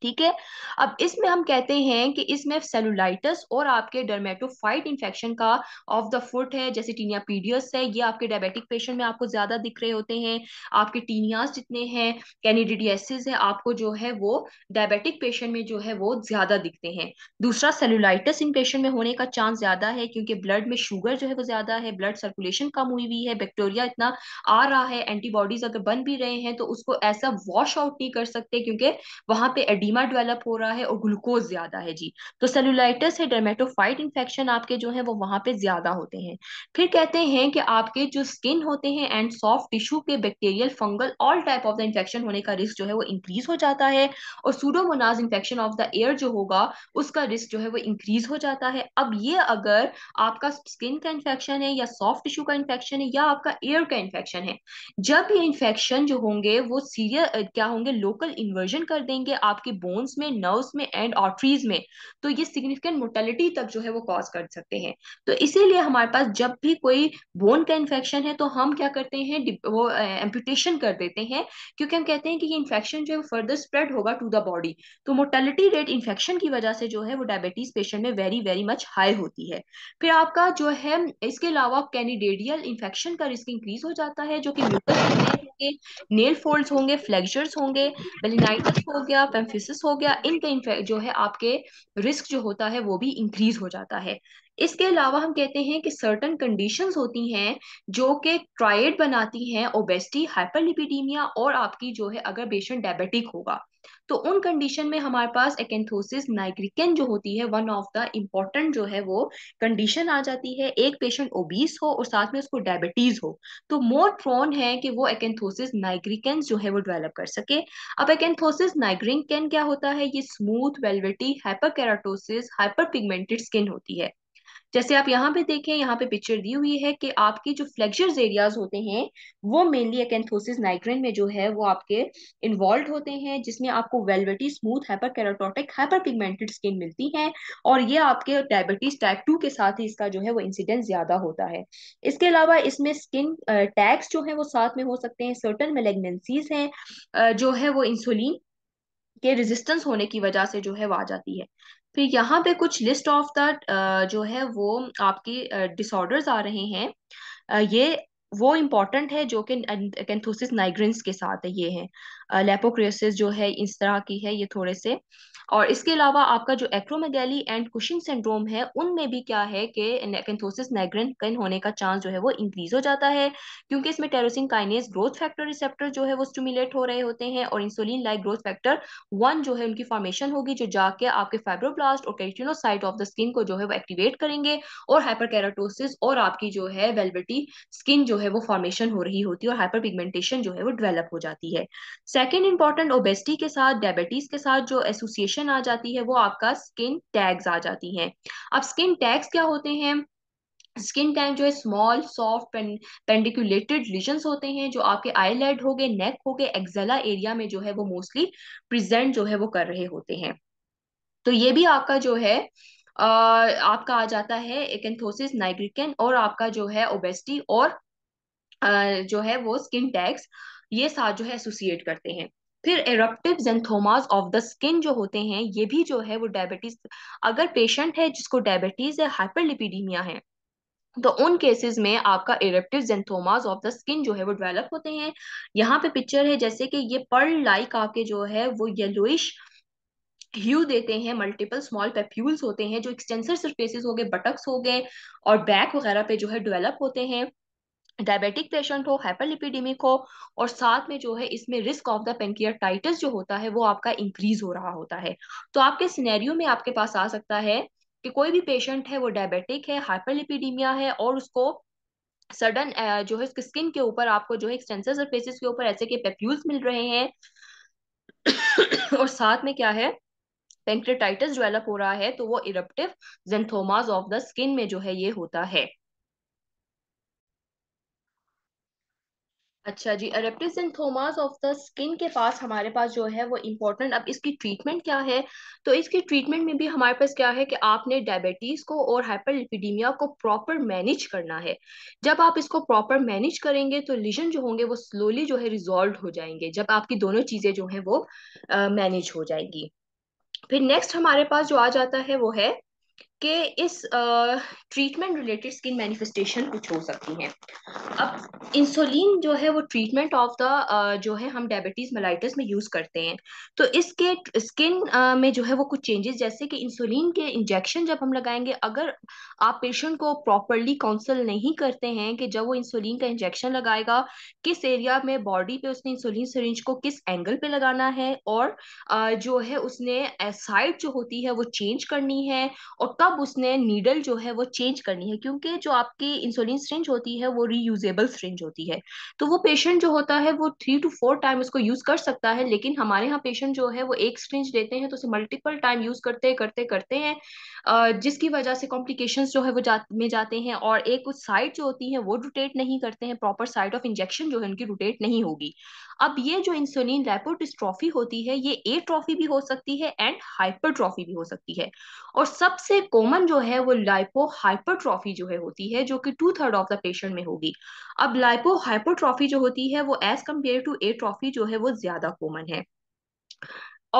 ठीक है अब इसमें हम कहते हैं कि इसमें सेलुलाइटिस और आपके डर्मेटोफाइट इन्फेक्शन का ऑफ द फुट है जैसे टीनिया पीडियस है ये आपके डायबिटिक पेशेंट में आपको ज्यादा दिख रहे होते हैं आपके टीनियास जितने हैं कैनिडीडियसिस है आपको जो है वो डायबिटिक पेशेंट में जो है वो ज्यादा दिखते हैं दूसरा सेलुलाइटिस इन पेशेंट में होने का चांस ज्यादा है क्योंकि ब्लड में शुगर जो है वो ज्यादा है ब्लड सर्कुलेशन कम हुई हुई है बैक्टीरिया इतना आ रहा है एंटीबॉडीज अगर बन भी रहे हैं तो उसको ऐसा वॉश आउट नहीं कर सकते क्योंकि वहां पर एडीम एडिमा डेवलप हो रहा है और ग्लूकोज ज्यादा है जी तो सेलुलाइटस है डर्मेटोफाइट इन्फेक्शन आपके जो है वो वहां पे ज्यादा होते हैं फिर कहते हैं कि आपके जो स्किन होते हैं एंड सॉफ्ट टिश्यू के bacterial fungal all type of the infection होने का रिस्क जो है वो इंक्रीज हो जाता है और pseudomonas infection of the ear जो होगा उसका रिस्क जो है वो इंक्रीज हो जाता है अब ये अगर आपका स्किन का इन्फेक्शन है या सॉफ्ट टिश्यू का इन्फेक्शन है या आपका एयर का इन्फेक्शन है जब ये इन्फेक्शन जो होंगे वो सीरियर क्या होंगे लोकल इन्वर्जन कर देंगे आपके बोन्स में नर्व्स में एंड ऑर्टरीज में तो ये सिग्निफिकेंट मोर्टेलिटी तक जो है वो कॉज कर सकते हैं तो इसीलिए हमारे पास जब भी कोई बोन का इन्फेक्शन है तो हम क्या करते हैं वो एम्पूटेशन कर देते हैं क्योंकि हम कहते हैं कि ये इन्फेक्शन जो है फर्दर स्प्रेड होगा टू द बॉडी तो मोर्टेलिटी रेट इन्फेक्शन की वजह से जो है वो डायबिटीज पेशेंट में वेरी वेरी मच हाई होती है फिर आपका जो है इसके अलावा कैनिडेडियल इन्फेक्शन का रिस्क इंक्रीज हो जाता है जो कि होंगे नेल फोल्ड्स होंगे फ्लेक्चर्स होंगे बेलिनाइटिस हो गया पेम्फिस एनालिसिस हो गया इनका जो है आपके रिस्क जो होता है वो भी इंक्रीज हो जाता है इसके अलावा हम कहते हैं कि सर्टन कंडीशंस होती हैं जो कि ट्राइड बनाती हैं ओबेसिटी हाइपरलिपिडीमिया और आपकी जो है अगर पेशेंट डायबिटिक होगा तो उन कंडीशन में हमारे पास एकेंथोसिस नाइग्रिकन जो होती है वन ऑफ द इम्पोर्टेंट जो है वो कंडीशन आ जाती है एक पेशेंट ओबीस हो और साथ में उसको डायबिटीज हो तो मोर प्रोन है कि वो एकेंथोसिस नाइग्रिकन जो है वो डेवलप कर सके अब एकेंथोसिस नाइग्रिकन क्या होता है ये smooth velvety hyper hyperpigmented skin होती है जैसे आप यहाँ पे देखें यहाँ पे पिक्चर दी हुई है कि आपके जो फ्लेक्चर एरियाज होते हैं वो मेनली एकेंथोसिस नाइग्रेन में जो है वो आपके इन्वॉल्व होते हैं जिसमें आपको velvety smooth hyperkeratotic hyperpigmented skin मिलती है और ये आपके डायबिटीज टाइप टू के साथ ही इसका जो है वो इंसिडेंस ज्यादा होता है इसके अलावा इसमें स्किन टैक्स जो है वो साथ में हो सकते हैं सर्टन मेलेगनेंसीज हैं जो है वो इंसुलिन के रेजिस्टेंस होने की वजह से जो है वो आ जाती है फिर यहाँ पे कुछ लिस्ट ऑफ द जो है वो आपकी डिसऑर्डर्स आ रहे हैं ये वो इम्पॉर्टेंट है जो कि कैंथोसिस अं, नाइग्रेंस के साथ है ये है लेपोक्रियोसिस जो है इस तरह की है ये थोड़े से और इसके अलावा आपका जो एक्रोमेगैली एंड कुशिंग सिंड्रोम है उनमें भी क्या है कि कैंथोसिस कन होने का चांस जो है वो इंक्रीज हो जाता है क्योंकि इसमें tyrosine kinase growth factor receptor जो है वो स्टिमुलेट हो रहे होते हैं और insulin like growth factor one जो है उनकी फॉर्मेशन होगी जो जाके आपके फाइब्रोब्लास्ट और कैटिनोसाइट ऑफ द स्किन को जो है वो एक्टिवेट करेंगे और हाइपरकेराटोसिस और आपकी जो है वेलबिटी स्किन जो है वो फॉर्मेशन हो रही होती है और हाइपर पिगमेंटेशन जो है वो डेवलप हो जाती है सेकेंड इंपॉर्टेंट ओबेसिटी के साथ डायबिटीज के साथ जो एसोसिएशन आ जाती है वो आपका स्किन टैग्स आ जाती हैं अब स्किन टैग्स क्या होते हैं स्किन टैग जो है स्मॉल सॉफ्ट पेंडिकुलेटेड लीजन्स होते हैं जो आपके आईलेड हो गए नेक हो गए एक्जेला एरिया में जो है वो मोस्टली प्रेजेंट जो है वो कर रहे होते हैं तो ये भी आपका जो है आ, आपका आ जाता है एकेंथोसिस नाइग्रिकन और आपका जो है ओबेसिटी और आ, जो है वो स्किन टैग्स ये साथ जो है एसोसिएट करते हैं फिर eruptive xanthomas of the skin जो होते हैं ये भी जो है वो डायबिटीज अगर पेशेंट है जिसको डायबिटीज या हाइपरलिपिडीमिया है तो उन केसेस में आपका eruptive xanthomas of the skin जो है वो डेवलप होते हैं यहाँ पे पिक्चर है जैसे कि ये पर्ल लाइक आके जो है वो येलोइश ह्यू देते हैं मल्टीपल स्मॉल पेप्यूल्स होते हैं जो एक्सटेंसर सरफेसेस हो गए बटक्स हो गए और बैक वगैरह पे जो है डेवलप होते हैं डायबिटिक पेशेंट हो हाइपरलिपिडेमिक हो और साथ में जो है इसमें रिस्क ऑफ द पेंक्रियाटाइटिस जो होता है वो आपका इंक्रीज हो रहा होता है तो आपके सिनेरियो में आपके पास आ सकता है कि कोई भी पेशेंट है वो डायबिटिक है हाइपरलिपिडीमिया है और उसको सडन जो है उसके स्किन के ऊपर आपको जो है एक्सटेंसिव सरफेसिस के ऊपर ऐसे के पेप्यूल्स मिल रहे हैं और साथ में क्या है पेंक्रेटाइटिस डेवलप हो रहा है तो वो eruptive xanthomas of the skin में जो है ये होता है अच्छा जी अरेप्टिस एंड ऑफ द स्किन के पास हमारे पास जो है वो इम्पोर्टेंट अब इसकी ट्रीटमेंट क्या है तो इसकी ट्रीटमेंट में भी हमारे पास क्या है कि आपने डायबिटीज़ को और हाइपरलिपिडीमिया को प्रॉपर मैनेज करना है जब आप इसको प्रॉपर मैनेज करेंगे तो लिजन जो होंगे वो स्लोली जो है रिजॉल्व हो जाएंगे जब आपकी दोनों चीज़ें जो हैं वो मैनेज uh, हो जाएंगी फिर नेक्स्ट हमारे पास जो आ जाता है वो है कि इस ट्रीटमेंट रिलेटेड स्किन मैनिफेस्टेशन कुछ हो सकती हैं अब इंसुलिन जो है वो ट्रीटमेंट ऑफ द जो है हम डायबिटीज मलाइटिस में यूज़ करते हैं तो इसके स्किन uh, में जो है वो कुछ चेंजेस जैसे कि इंसुलिन के इंजेक्शन जब हम लगाएंगे अगर आप पेशेंट को प्रॉपरली काउंसल नहीं करते हैं कि जब वो इंसुलिन का इंजेक्शन लगाएगा किस एरिया में बॉडी पे उसने इंसुलिन सरिंज को किस एंगल पे लगाना है और uh, जो है उसने साइड जो होती है वो चेंज करनी है और कब अब उसने नीडल जो है वो चेंज करनी है क्योंकि जो आपकी इंसुलिन सिरिंज होती है वो रीयूजेबल सिरिंज होती है तो वो पेशेंट जो होता है वो थ्री टू फोर टाइम उसको यूज कर सकता है लेकिन हमारे यहाँ पेशेंट जो है वो एक सिरिंज लेते हैं तो उसे मल्टीपल टाइम यूज करते करते करते हैं जिसकी वजह से कॉम्प्लिकेशन जो है वो जा, में जाते हैं और एक उस साइड जो होती है वो रोटेट नहीं करते हैं प्रॉपर साइड ऑफ इंजेक्शन जो है उनकी रोटेट नहीं होगी अब ये जो इंसुलिन लेपोटिस्ट्रॉफी होती है ये ए ट्रॉफी भी हो सकती है एंड हाइपर ट्रॉफी भी हो सकती है और सबसे कॉमन जो है वो लाइपो हाइपरट्रॉफी जो है होती है जो कि two third of the patient में होगी अब लाइपो हाइपरट्रॉफी जो होती है वो as compare to atrophy जो है वो ज्यादा कॉमन है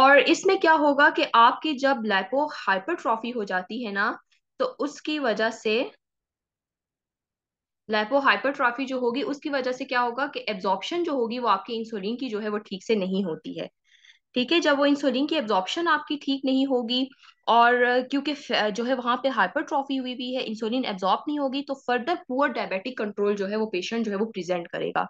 और इसमें क्या होगा कि आपकी जब लाइपो हाइपरट्रॉफी हो जाती है ना तो उसकी वजह से लाइपो हाइपरट्रॉफी जो होगी उसकी वजह से क्या होगा कि एब्जॉर्प्शन जो होगी वो आपकी इंसुलिन की जो है वो ठीक से नहीं होती है ठीक है जब वो इंसुलिन की एब्जॉर्प्शन आपकी ठीक नहीं होगी और क्योंकि जो है वहां पे ट्रॉफी हुई भी है इंसुलिन एब्जॉर्ब नहीं होगी तो फर्दर पुअर डायबिटिक कंट्रोल जो है वो पेशेंट जो है वो प्रेजेंट करेगा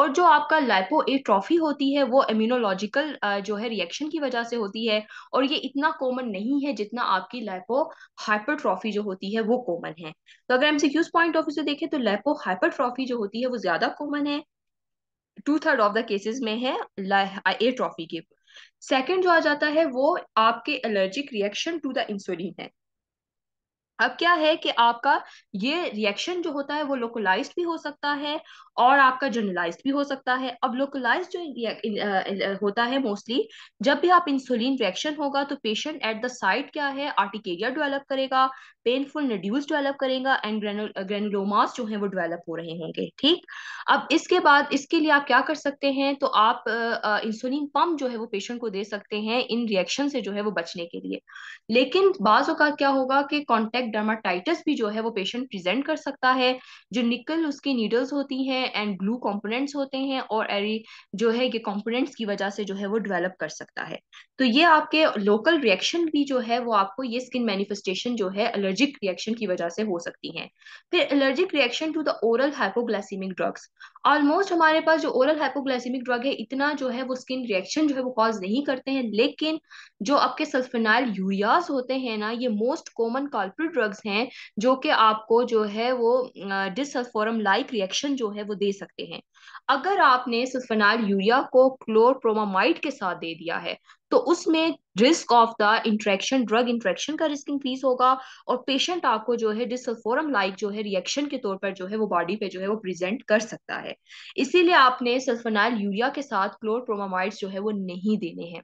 और जो आपका लाइपो ए ट्रॉफी होती है वो इम्यूनोलॉजिकल जो है रिएक्शन की वजह से होती है और ये इतना कॉमन नहीं है जितना आपकी लाइपो हाइपर ट्रॉफी जो होती है वो कॉमन है तो अगर एमसीक्यूज पॉइंट ऑफ व्यू से देखें तो लाइपो ट्रॉफी जो होती है वो ज्यादा कॉमन है two third of the cases में है ए ट्रॉफी के सेकेंड जो आ जाता है वो आपके allergic reaction to the insulin है अब क्या है कि आपका ये रिएक्शन जो होता है वो लोकलाइज्ड भी हो सकता है और आपका जनरलाइज्ड भी हो सकता है अब लोकलाइज्ड जो होता है मोस्टली जब भी आप इंसुलिन रिएक्शन होगा तो पेशेंट एट द साइट क्या है आर्टिकेरिया डेवलप करेगा पेनफुल नड्यूज डेवलप करेगा एंड ग्रेनुलोमास जो है वो डेवलप हो रहे होंगे ठीक अब इसके बाद इसके लिए आप क्या कर सकते हैं तो आप इंसुलिन पंप जो है वो पेशेंट को दे सकते हैं इन रिएक्शन से जो है वो बचने के लिए लेकिन बाजों का क्या होगा कि कॉन्टेक्ट इम्परफेक्ट डर्माटाइटिस भी जो है वो पेशेंट प्रेजेंट कर सकता है जो निकल उसकी नीडल्स होती हैं एंड ग्लू कंपोनेंट्स होते हैं और एरी जो है ये कंपोनेंट्स की वजह से जो है वो डेवलप कर सकता है तो ये आपके लोकल रिएक्शन भी जो है वो आपको ये स्किन मैनिफेस्टेशन जो है एलर्जिक रिएक्शन की वजह से हो सकती है फिर allergic reaction to the oral hypoglycaemic drugs almost हमारे पास जो ओरल हाइपोग्लाइसिमिक ड्रग है इतना जो है वो स्किन रिएक्शन जो है वो कॉज नहीं करते हैं लेकिन जो आपके सल्फेनाइल यूरियाज होते हैं ना ये मोस्ट कॉमन कॉल्प्रिट ड्रग्स हैं जो कि आपको जो है वो डिसल्फोरम लाइक रिएक्शन जो है वो दे सकते हैं अगर आपने सुफेनाइल यूरिया को क्लोरप्रोमामाइड के साथ दे दिया है तो उसमें risk of the interaction drug interaction का रिस्क इंक्रीज होगा और पेशेंट आपको जो है डिसल्फोरम लाइक जो है रिएक्शन के तौर पर जो है वो बॉडी पे जो है वो प्रेजेंट कर सकता है इसीलिए आपने सल्फेनाइल यूरिया के साथ क्लोरप्रोमामाइड जो है वो नहीं देने हैं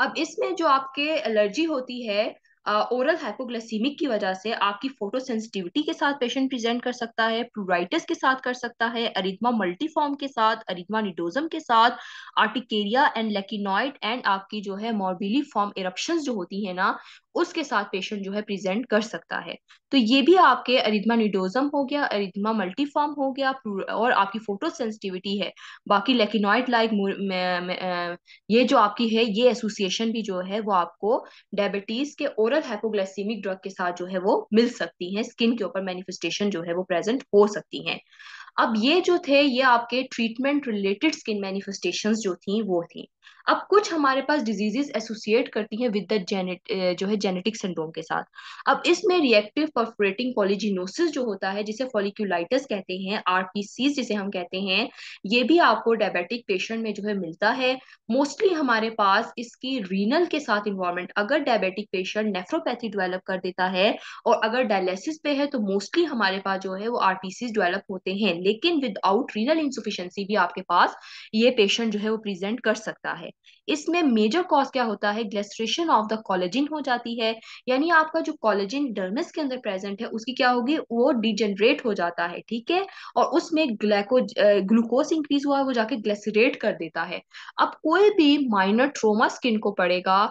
अब इसमें जो आपके एलर्जी होती है ओरल हाइपोग्लाइसीमिक की वजह से आपकी फोटोसेंसिटिविटी के साथ पेशेंट प्रेजेंट कर सकता है प्रोराइटिस के साथ कर सकता है अरिथमा मल्टीफॉर्म के साथ अरिथमा निडोजम के साथ आर्टिकेरिया एंड लेकिनॉइड एंड आपकी जो है मॉर्बिली फॉर्म इरप्शन जो होती है ना उसके साथ पेशेंट जो है प्रेजेंट कर सकता है तो ये भी आपके अरिथमा निडोजम हो गया अरिथमा मल्टीफॉर्म हो गया और आपकी फोटोसेंसिटिविटी है बाकी लेकिनॉइड लाइक ये जो आपकी है ये एसोसिएशन भी जो है वो आपको डायबिटीज के और ओरल हाइपोग्लाइसीमिक ड्रग के साथ जो है वो मिल सकती हैं स्किन के ऊपर मैनिफेस्टेशन जो है वो प्रेजेंट हो सकती हैं अब ये जो थे ये आपके ट्रीटमेंट रिलेटेड स्किन मैनिफेस्टेशंस जो थी वो थी अब कुछ हमारे पास डिजीजेस एसोसिएट करती है विद द जेनेट जो है जेनेटिक सिंड्रोम के साथ अब इसमें रिएक्टिव परफोरेटिंग पॉलीजिनोसिस जो होता है जिसे फॉलिक्यूलाइटिस कहते हैं आरपीसीज जिसे हम कहते हैं ये भी आपको डायबिटिक पेशेंट में जो है मिलता है मोस्टली हमारे पास इसकी रीनल के साथ इन्वॉल्वमेंट अगर डायबिटिक पेशेंट नेफ्रोपैथी डेवलप कर देता है और अगर डायलिसिस पे है तो मोस्टली हमारे पास जो है वो आर डेवलप होते हैं लेकिन विदाउट रीनल इंसुफिशेंसी भी आपके पास ये पेशेंट जो है वो प्रेजेंट कर सकता है इसमें मेजर कॉज क्या होता है ग्लेस्ट्रेशन ऑफ द कॉलेजिन हो जाती है यानी आपका जो कॉलेजिन डर्मिस के अंदर प्रेजेंट है उसकी क्या होगी वो डिजेनरेट हो जाता है ठीक है और उसमें ग्लैको ग्लूकोज इंक्रीज हुआ है वो जाके ग्लेसरेट कर देता है अब कोई भी माइनर ट्रोमा स्किन को पड़ेगा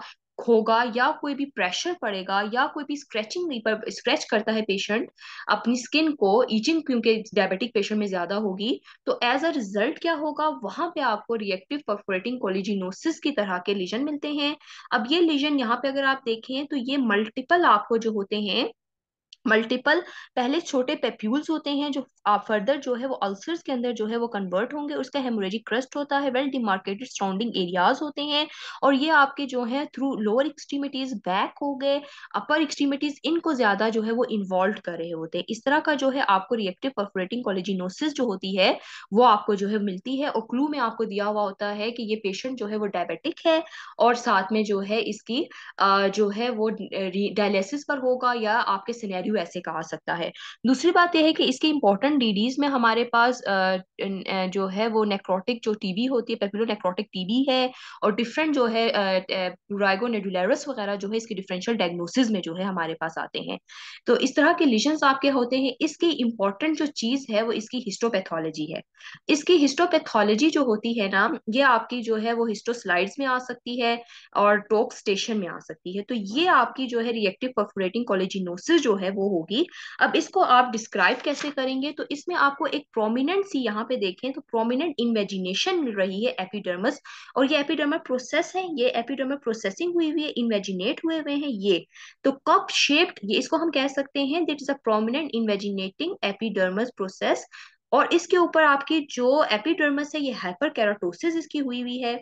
होगा या कोई भी प्रेशर पड़ेगा या कोई भी स्क्रेचिंग नहीं पर स्ट्रेच करता है पेशेंट अपनी स्किन को ईचिंग क्योंकि डायबिटिक पेशेंट में ज्यादा होगी तो एज अ रिजल्ट क्या होगा वहां पे आपको रिएक्टिव परफोरेटिंग कोलिजिनोसिस की तरह के लीजन मिलते हैं अब ये लीजन यहाँ पे अगर आप देखें तो ये मल्टीपल आपको जो होते हैं मल्टीपल पहले छोटे पेप्यूल्स होते हैं जो फर्दर जो है वो अल्सर्स के अंदर जो है वो कन्वर्ट होंगे उसका हेमोरेजिक क्रस्ट होता है वेल डिमार्केटेड सराउंडिंग एरियाज होते हैं और ये आपके जो है थ्रू लोअर एक्सट्रीमिटीज बैक हो गए अपर एक्सट्रीमिटीज इनको ज्यादा जो है वो इन्वॉल्व कर रहे होते हैं इस तरह का जो है आपको रिएक्टिव परफोरेटिंग कॉलेजिनोसिस जो होती है वो आपको जो है मिलती है और क्लू में आपको दिया हुआ होता है कि ये पेशेंट जो है वो डायबिटिक है और साथ में जो है इसकी जो है वो डायलिसिस पर होगा या आपके सिनेरियो वैल्यू ऐसे कहा सकता है दूसरी बात यह है कि इसके इंपॉर्टेंट डीडीज में हमारे पास जो है वो नेक्रोटिक जो टीबी होती है पेपिलो नेक्रोटिक टीबी है और डिफरेंट जो है राइगो नेडुलरस वगैरह जो है इसके डिफरेंशियल डायग्नोसिस में जो है हमारे पास आते हैं तो इस तरह के लिजन आपके होते हैं इसकी इंपॉर्टेंट जो चीज है वो इसकी हिस्टोपैथोलॉजी है इसकी हिस्टोपैथोलॉजी जो होती है ना ये आपकी जो है वो हिस्टोस्लाइड्स में आ सकती है और टोक स्टेशन में आ सकती है तो ये आपकी जो है रिएक्टिव परफोरेटिंग कॉलेजिनोसिस जो है वो वो होगी अब इसको आप डिस्क्राइब कैसे करेंगे तो इसमें आपको एक प्रोमिनेंट सी यहाँ पे देखें तो प्रोमिनेंट इमेजिनेशन मिल रही है एपिडर्मस और ये एपिडर्मल प्रोसेस है ये एपिडर्मल प्रोसेसिंग हुई हुई है इमेजिनेट हुए हुए हैं ये तो कप शेप्ड ये इसको हम कह सकते हैं that is a prominent invaginating epidermis process और इसके ऊपर आपकी जो एपिडर्मस है ये हाइपर कैराटोसिस इसकी हुई हुई है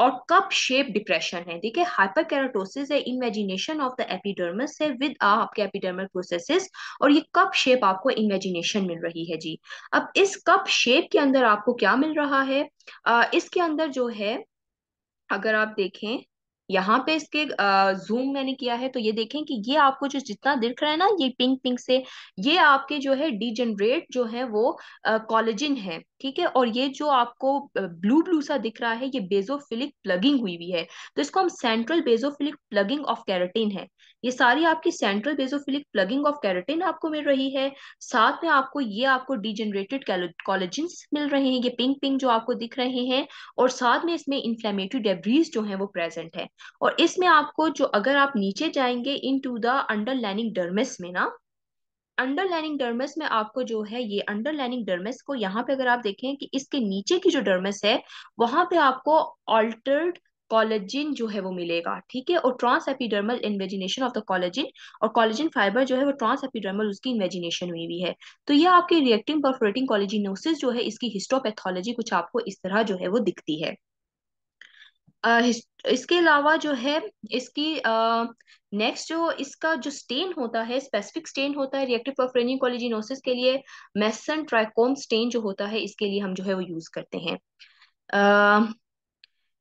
और कप शेप डिप्रेशन है देखिए हाइपरकेराटोसिस है इमेजिनेशन ऑफ द एपिडर्मस है विद आपके एपिडर्मल प्रोसेसेस और ये कप शेप आपको इमेजिनेशन मिल रही है जी अब इस कप शेप के अंदर आपको क्या मिल रहा है आ, इसके अंदर जो है अगर आप देखें यहाँ पे इसके जूम मैंने किया है तो ये देखें कि ये आपको जो जितना दिख रहा है ना ये पिंक पिंक से ये आपके जो है डिजेनरेट जो है वो कॉलेजिन है ठीक है और ये जो आपको ब्लू ब्लू सा दिख रहा है ये बेजोफिलिक प्लगिंग हुई हुई है तो इसको हम central basophilic plugging of keratin है ये सारी आपकी central basophilic plugging of keratin आपको मिल रही है साथ में आपको ये आपको डिजेनरेटेड कॉलेजेंस मिल रहे हैं ये पिंक पिंक जो आपको दिख रहे हैं और साथ में इसमें इन्फ्लेमेटरी डेब्रीज जो है वो प्रेजेंट है और इसमें आपको जो अगर आप नीचे जाएंगे into the underlining dermis में ना अंडरलाइनिंग डर्मस में आपको जो है ये अंडरलाइनिंग डर्मस को यहाँ पे अगर आप देखें कि इसके नीचे की जो डर्मस है वहां पे आपको ऑल्टर्ड कॉलेजिन जो है वो मिलेगा ठीक है और trans epidermal invagination of the collagen और कॉलेजिन फाइबर जो है वो ट्रांस एपिडर्मल उसकी इन्वेजिनेशन हुई हुई है तो ये आपकी रिएक्टिंग परफोरेटिंग कॉलेजिनोसिस जो है इसकी हिस्टोपैथोलॉजी कुछ आपको इस तरह जो है वो दिखती है इसके अलावा जो है इसकी नेक्स्ट जो इसका जो स्टेन होता है स्पेसिफिक स्टेन होता है रिएक्टिव परफ्रेनियम कॉलेजिनोसिस के लिए मेसन ट्राइकोम स्टेन जो होता है इसके लिए हम जो है वो यूज करते हैं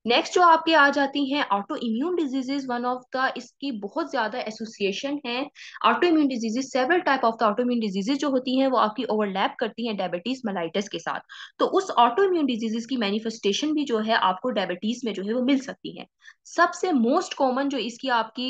नेक्स्ट जो आपके आ जाती हैं auto immune diseases one of the इसकी बहुत ज्यादा एसोसिएशन है auto immune diseases several type of the auto immune diseases जो होती हैं वो आपकी ओवरलैप करती हैं डायबिटीज मलाइटिस के साथ तो उस ऑटो इम्यून डिजीजेज की मैनिफेस्टेशन भी जो है आपको डायबिटीज में जो है वो मिल सकती है सबसे मोस्ट कॉमन जो इसकी आपकी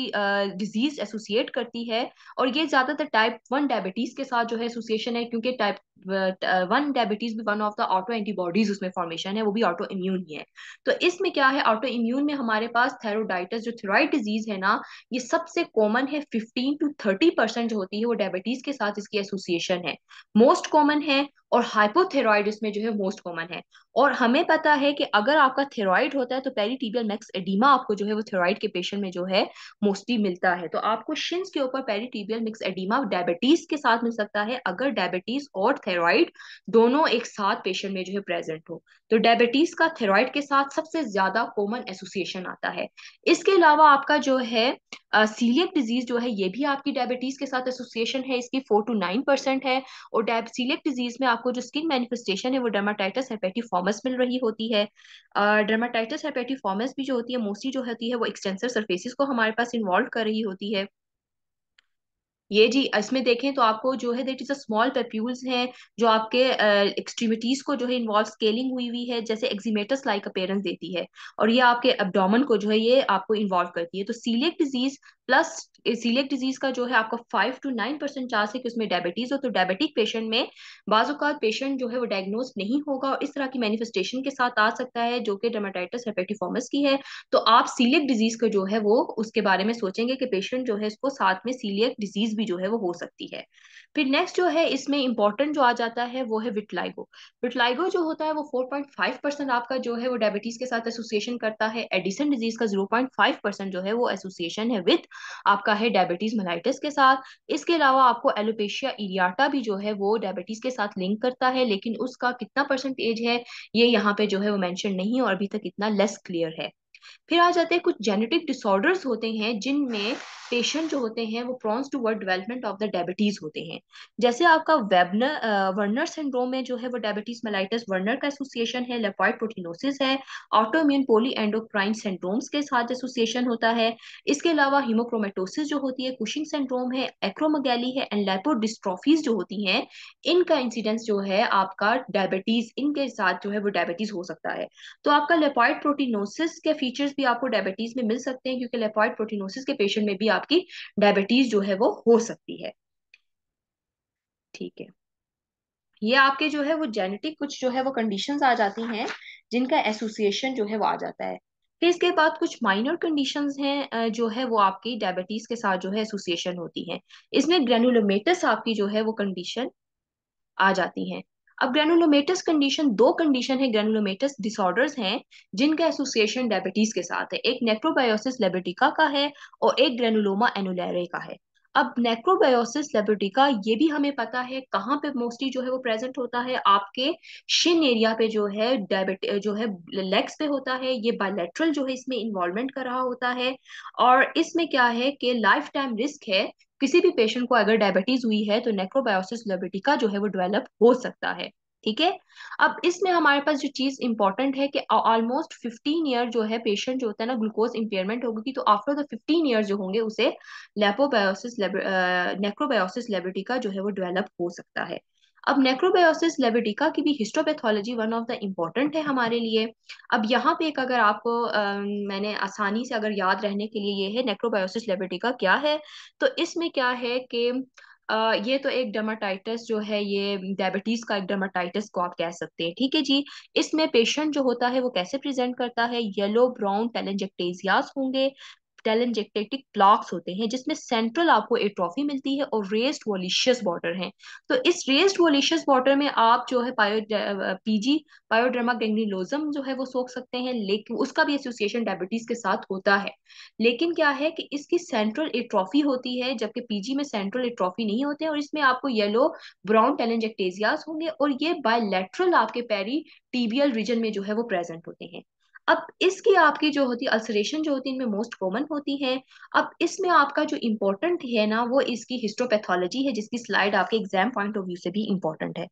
डिजीज uh, एसोसिएट करती है और ये ज्यादातर टाइप वन डायबिटीज के साथ जो है एसोसिएशन है क्योंकि टाइप वन डायबिटीज uh, भी one of the auto antibodies उसमें फॉर्मेशन है वो भी ऑटो इम्यून ही है तो इसमें क्या है ऑटो इम्यून में हमारे पास थायरोडाइटिस जो थेराइड डिजीज है ना ये सबसे कॉमन है फिफ्टीन टू थर्टी परसेंट जो होती है वो डायबिटीज के साथ इसकी एसोसिएशन है मोस्ट कॉमन है और हाइपोथेरॉइड में जो है मोस्ट कॉमन है और हमें पता है कि अगर आपका थेरॉइड होता है तो पेरिटिबियल मैक्स एडीमा आपको जो है वो थेरॉइड के पेशेंट में जो है मोस्टली मिलता है तो आपको शिन्स के ऊपर पेरिटिबियल मिक्स एडिमा डायबिटीज के साथ मिल सकता है अगर डायबिटीज और थेरॉइड दोनों एक साथ पेशेंट में जो है प्रेजेंट हो तो डायबिटीज का थेरॉयड के साथ सबसे ज्यादा कॉमन एसोसिएशन आता है इसके अलावा आपका जो है सीलियक डिजीज जो है ये भी आपकी डायबिटीज के साथ एसोसिएशन है इसकी फोर टू नाइन परसेंट है और डायब डिजीज में आप आपको जो स्किन मैनिफेस्टेशन है वो डर्माटाइटस हेपेटिफॉर्मस मिल रही होती है डर्माटाइटस हेपेटिफॉर्मस भी जो होती है मोस्टली जो होती है वो एक्सटेंसर सर्फेसिस को हमारे पास इन्वॉल्व कर रही होती है ये जी इसमें देखें तो आपको जो है that is a small papules हैं जो आपके एक्सट्रीमिटीज uh, को जो है इन्वॉल्व स्केलिंग हुई हुई है जैसे एक्जिमेटस लाइक अपेयरेंस देती है और ये आपके एब्डोमन को जो है ये आपको इन्वॉल्व करती है तो coeliac disease plus coeliac disease का जो है आपका five to nine percent chance है कि उसमें डायबिटीज हो तो डायबिटिक पेशेंट में बाज़ात पेशेंट जो है वो डायग्नोज नहीं होगा और इस तरह की मैनिफेस्टेशन के साथ आ सकता है जो कि डर्माटाइटिस हेपेटिफॉर्मस की है तो आप सीलियक डिजीज का जो है वो उसके बारे में सोचेंगे कि पेशेंट जो है उसको साथ में सीलियक डिजीज भी जो है वो हो सकती है फिर नेक्स्ट जो है इसमें इंपॉर्टेंट जो आ जाता है वो है विटलाइगो विटलाइगो जो होता है वो फोर पॉइंट फाइव परसेंट आपका जो है वो डायबिटीज के साथ एसोसिएशन करता है एडिसन डिजीज का जीरो पॉइंट फाइव परसेंट जो है वो एसोसिएशन है विथ आपका आपका है डायबिटीज मेलाइटिस के साथ इसके अलावा आपको एलोपेशिया इरियाटा भी जो है वो डायबिटीज के साथ लिंक करता है लेकिन उसका कितना परसेंटेज है ये यहाँ पे जो है वो मैंशन नहीं और अभी तक इतना लेस क्लियर है फिर आ जाते हैं कुछ जेनेटिक डिसऑर्डर्स होते हैं जिनमें पेशेंट जो होते हैं वो prone toward development of the diabetes होते हैं जैसे आपका वेबनर वर्नर सिंड्रोम में जो है वो डायबिटीज मेलाइटिस वर्नर का एसोसिएशन है लेपॉइड प्रोटीनोसिस है ऑटोम्यून पोली एंडोक्राइन सिंड्रोम्स के साथ एसोसिएशन होता है इसके अलावा हीमोक्रोमेटोसिस जो होती है कुशिंग सिंड्रोम है एक्रोमगैली है एंड लेपोडिस्ट्रॉफीज जो होती हैं इनका इंसिडेंस जो है आपका डायबिटीज इनके साथ जो है वो डायबिटीज हो सकता है तो आपका लेपॉइड प्रोटीनोसिस के फीचर्स भी आपको डायबिटीज में मिल सकते हैं क्योंकि लेपॉइड प्रोटीनोसिस के पेशेंट में भी आप आपकी डायबिटीज जो है वो हो सकती है ठीक है ये आपके जो है वो जेनेटिक कुछ जो है वो कंडीशंस आ जाती हैं जिनका एसोसिएशन जो है वो आ जाता है फिर इसके बाद कुछ माइनर कंडीशंस हैं जो है वो आपकी डायबिटीज के साथ जो है एसोसिएशन होती है इसमें ग्रेनुलोमेटस आपकी जो है वो कंडीशन आ जाती हैं अब ग्रेनुलोमेटस कंडीशन दो कंडीशन है ग्रेनुलोमेटस डिसऑर्डर्स हैं जिनका एसोसिएशन डायबिटीज के साथ है एक नेक्रोबायोसिस लेबेटिका का है और एक ग्रेनुलोमा एनुलरे का है अब नेक्रोबायोसिस लेबोटिका ये भी हमें पता है कहाँ पे मोस्टली जो है वो प्रेजेंट होता है आपके शिन एरिया पे जो है डायबिट जो है लेग्स पे होता है ये बायोलेट्रल जो है इसमें इन्वॉल्वमेंट कर रहा होता है और इसमें क्या है कि लाइफ टाइम रिस्क है किसी भी पेशेंट को अगर डायबिटीज हुई है तो नेक्रोबायोसिस लेबिटिका जो है वो डेवलप हो सकता है ठीक है अब इसमें हमारे पास जो चीज इंपॉर्टेंट है कि ऑलमोस्ट फिफ्टीन ईयर जो है पेशेंट जो होता है ना ग्लूकोज इंपेयरमेंट होगी तो आफ्टर द फिफ्टीन ईयर जो होंगे उसे लेपोबायोसिस नेक्रोबायोसिस लेबिटिका जो है वो डेवलप हो सकता है अब नेक्रोबायोसिस लेबिटिका की भी histopathology one of the important है हमारे लिए अब यहाँ पे एक अगर आपको आ, मैंने आसानी से अगर याद रहने के लिए ये है नेक्रोबायोसिस लेबिटिका क्या है तो इसमें क्या है कि ये तो एक डर्माटाइटिस जो है ये डायबिटीज का एक डर्माटाइटिस को आप कह सकते हैं ठीक है जी इसमें पेशेंट जो होता है वो कैसे प्रेजेंट करता है येलो ब्राउन टेलेंजेक्टेजियाज होंगे टेलेंजेक्टेटिक plaques होते हैं जिसमें सेंट्रल आपको एट्रॉफी मिलती है और रेस्ड वॉलिशियस बॉर्डर है तो इस रेस्ड वॉलिशियस बॉर्डर में आप जो है पायो पीजी पायोड्रामा गैंग्रीलोजम जो है वो सोख सकते हैं लेकिन उसका भी एसोसिएशन डायबिटीज के साथ होता है लेकिन क्या है कि इसकी सेंट्रल एट्रॉफी होती है जबकि पीजी में सेंट्रल एट्रॉफी नहीं होते और इसमें आपको येलो ब्राउन टेलेंजेक्टेजियाज होंगे और ये बायोलेट्रल आपके पैरी टीबियल रीजन में जो है वो प्रेजेंट होते हैं अब इसकी आपकी जो होती है अल्सरेशन जो होती है इनमें मोस्ट कॉमन होती है अब इसमें आपका जो इम्पोर्टेंट है ना वो इसकी हिस्टोपैथोलॉजी है जिसकी स्लाइड आपके एग्जाम पॉइंट ऑफ व्यू से भी इंपॉर्टेंट है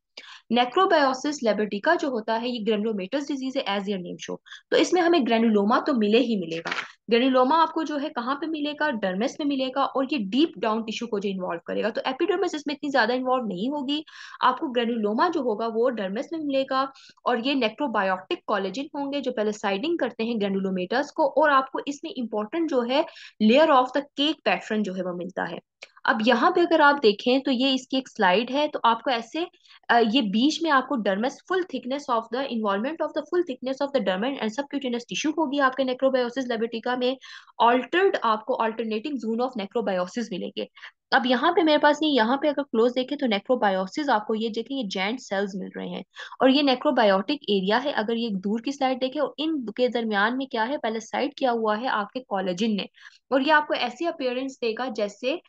नेक्रोबायोसिस लेबर्टिका जो होता है ये ग्रेनुलोमेटस डिजीज है एज योर नेम शो तो इसमें हमें ग्रेनुलोमा तो मिले ही मिलेगा ग्रेनुलोमा आपको जो है कहाँ पे मिलेगा डर्मेस में मिलेगा और ये डीप डाउन टिश्यू को जो इन्वॉल्व करेगा तो एपिडर्मिस इसमें इतनी ज्यादा इन्वॉल्व नहीं होगी आपको ग्रेनुलोमा जो होगा वो डर्मेस में मिलेगा और ये नेक्ट्रोबायोटिक कॉलेजिन होंगे जो पहले साइडिंग करते हैं ग्रेनुलोमेटर्स को और आपको इसमें इंपॉर्टेंट जो है layer of the cake pattern जो है वो मिलता है अब यहाँ पे अगर आप देखें तो ये इसकी एक स्लाइड है तो आपको ऐसे ये बीच में आपको dermis full thickness of the involvement of the full thickness of the derm and subcutaneous tissue होगी आपके नेक्रोबायोसिस लेबेटिका में ऑल्टर्ड आपको अल्टरनेटिंग जोन ऑफ नेक्रोबायोसिस मिलेंगे अब यहाँ पे मेरे पास नहीं यहाँ पे अगर क्लोज देखें तो नेक्रोबायोसिस आपको ये देखें ये जेंट सेल्स मिल रहे हैं और ये नेक्रोबायोटिक एरिया है अगर ये दूर की साइड देखें और इन के दरमियान में क्या है पहले साइड किया हुआ है आपके कॉलेजिन ने और ये आपको ऐसी अपेयरेंस देगा जैसे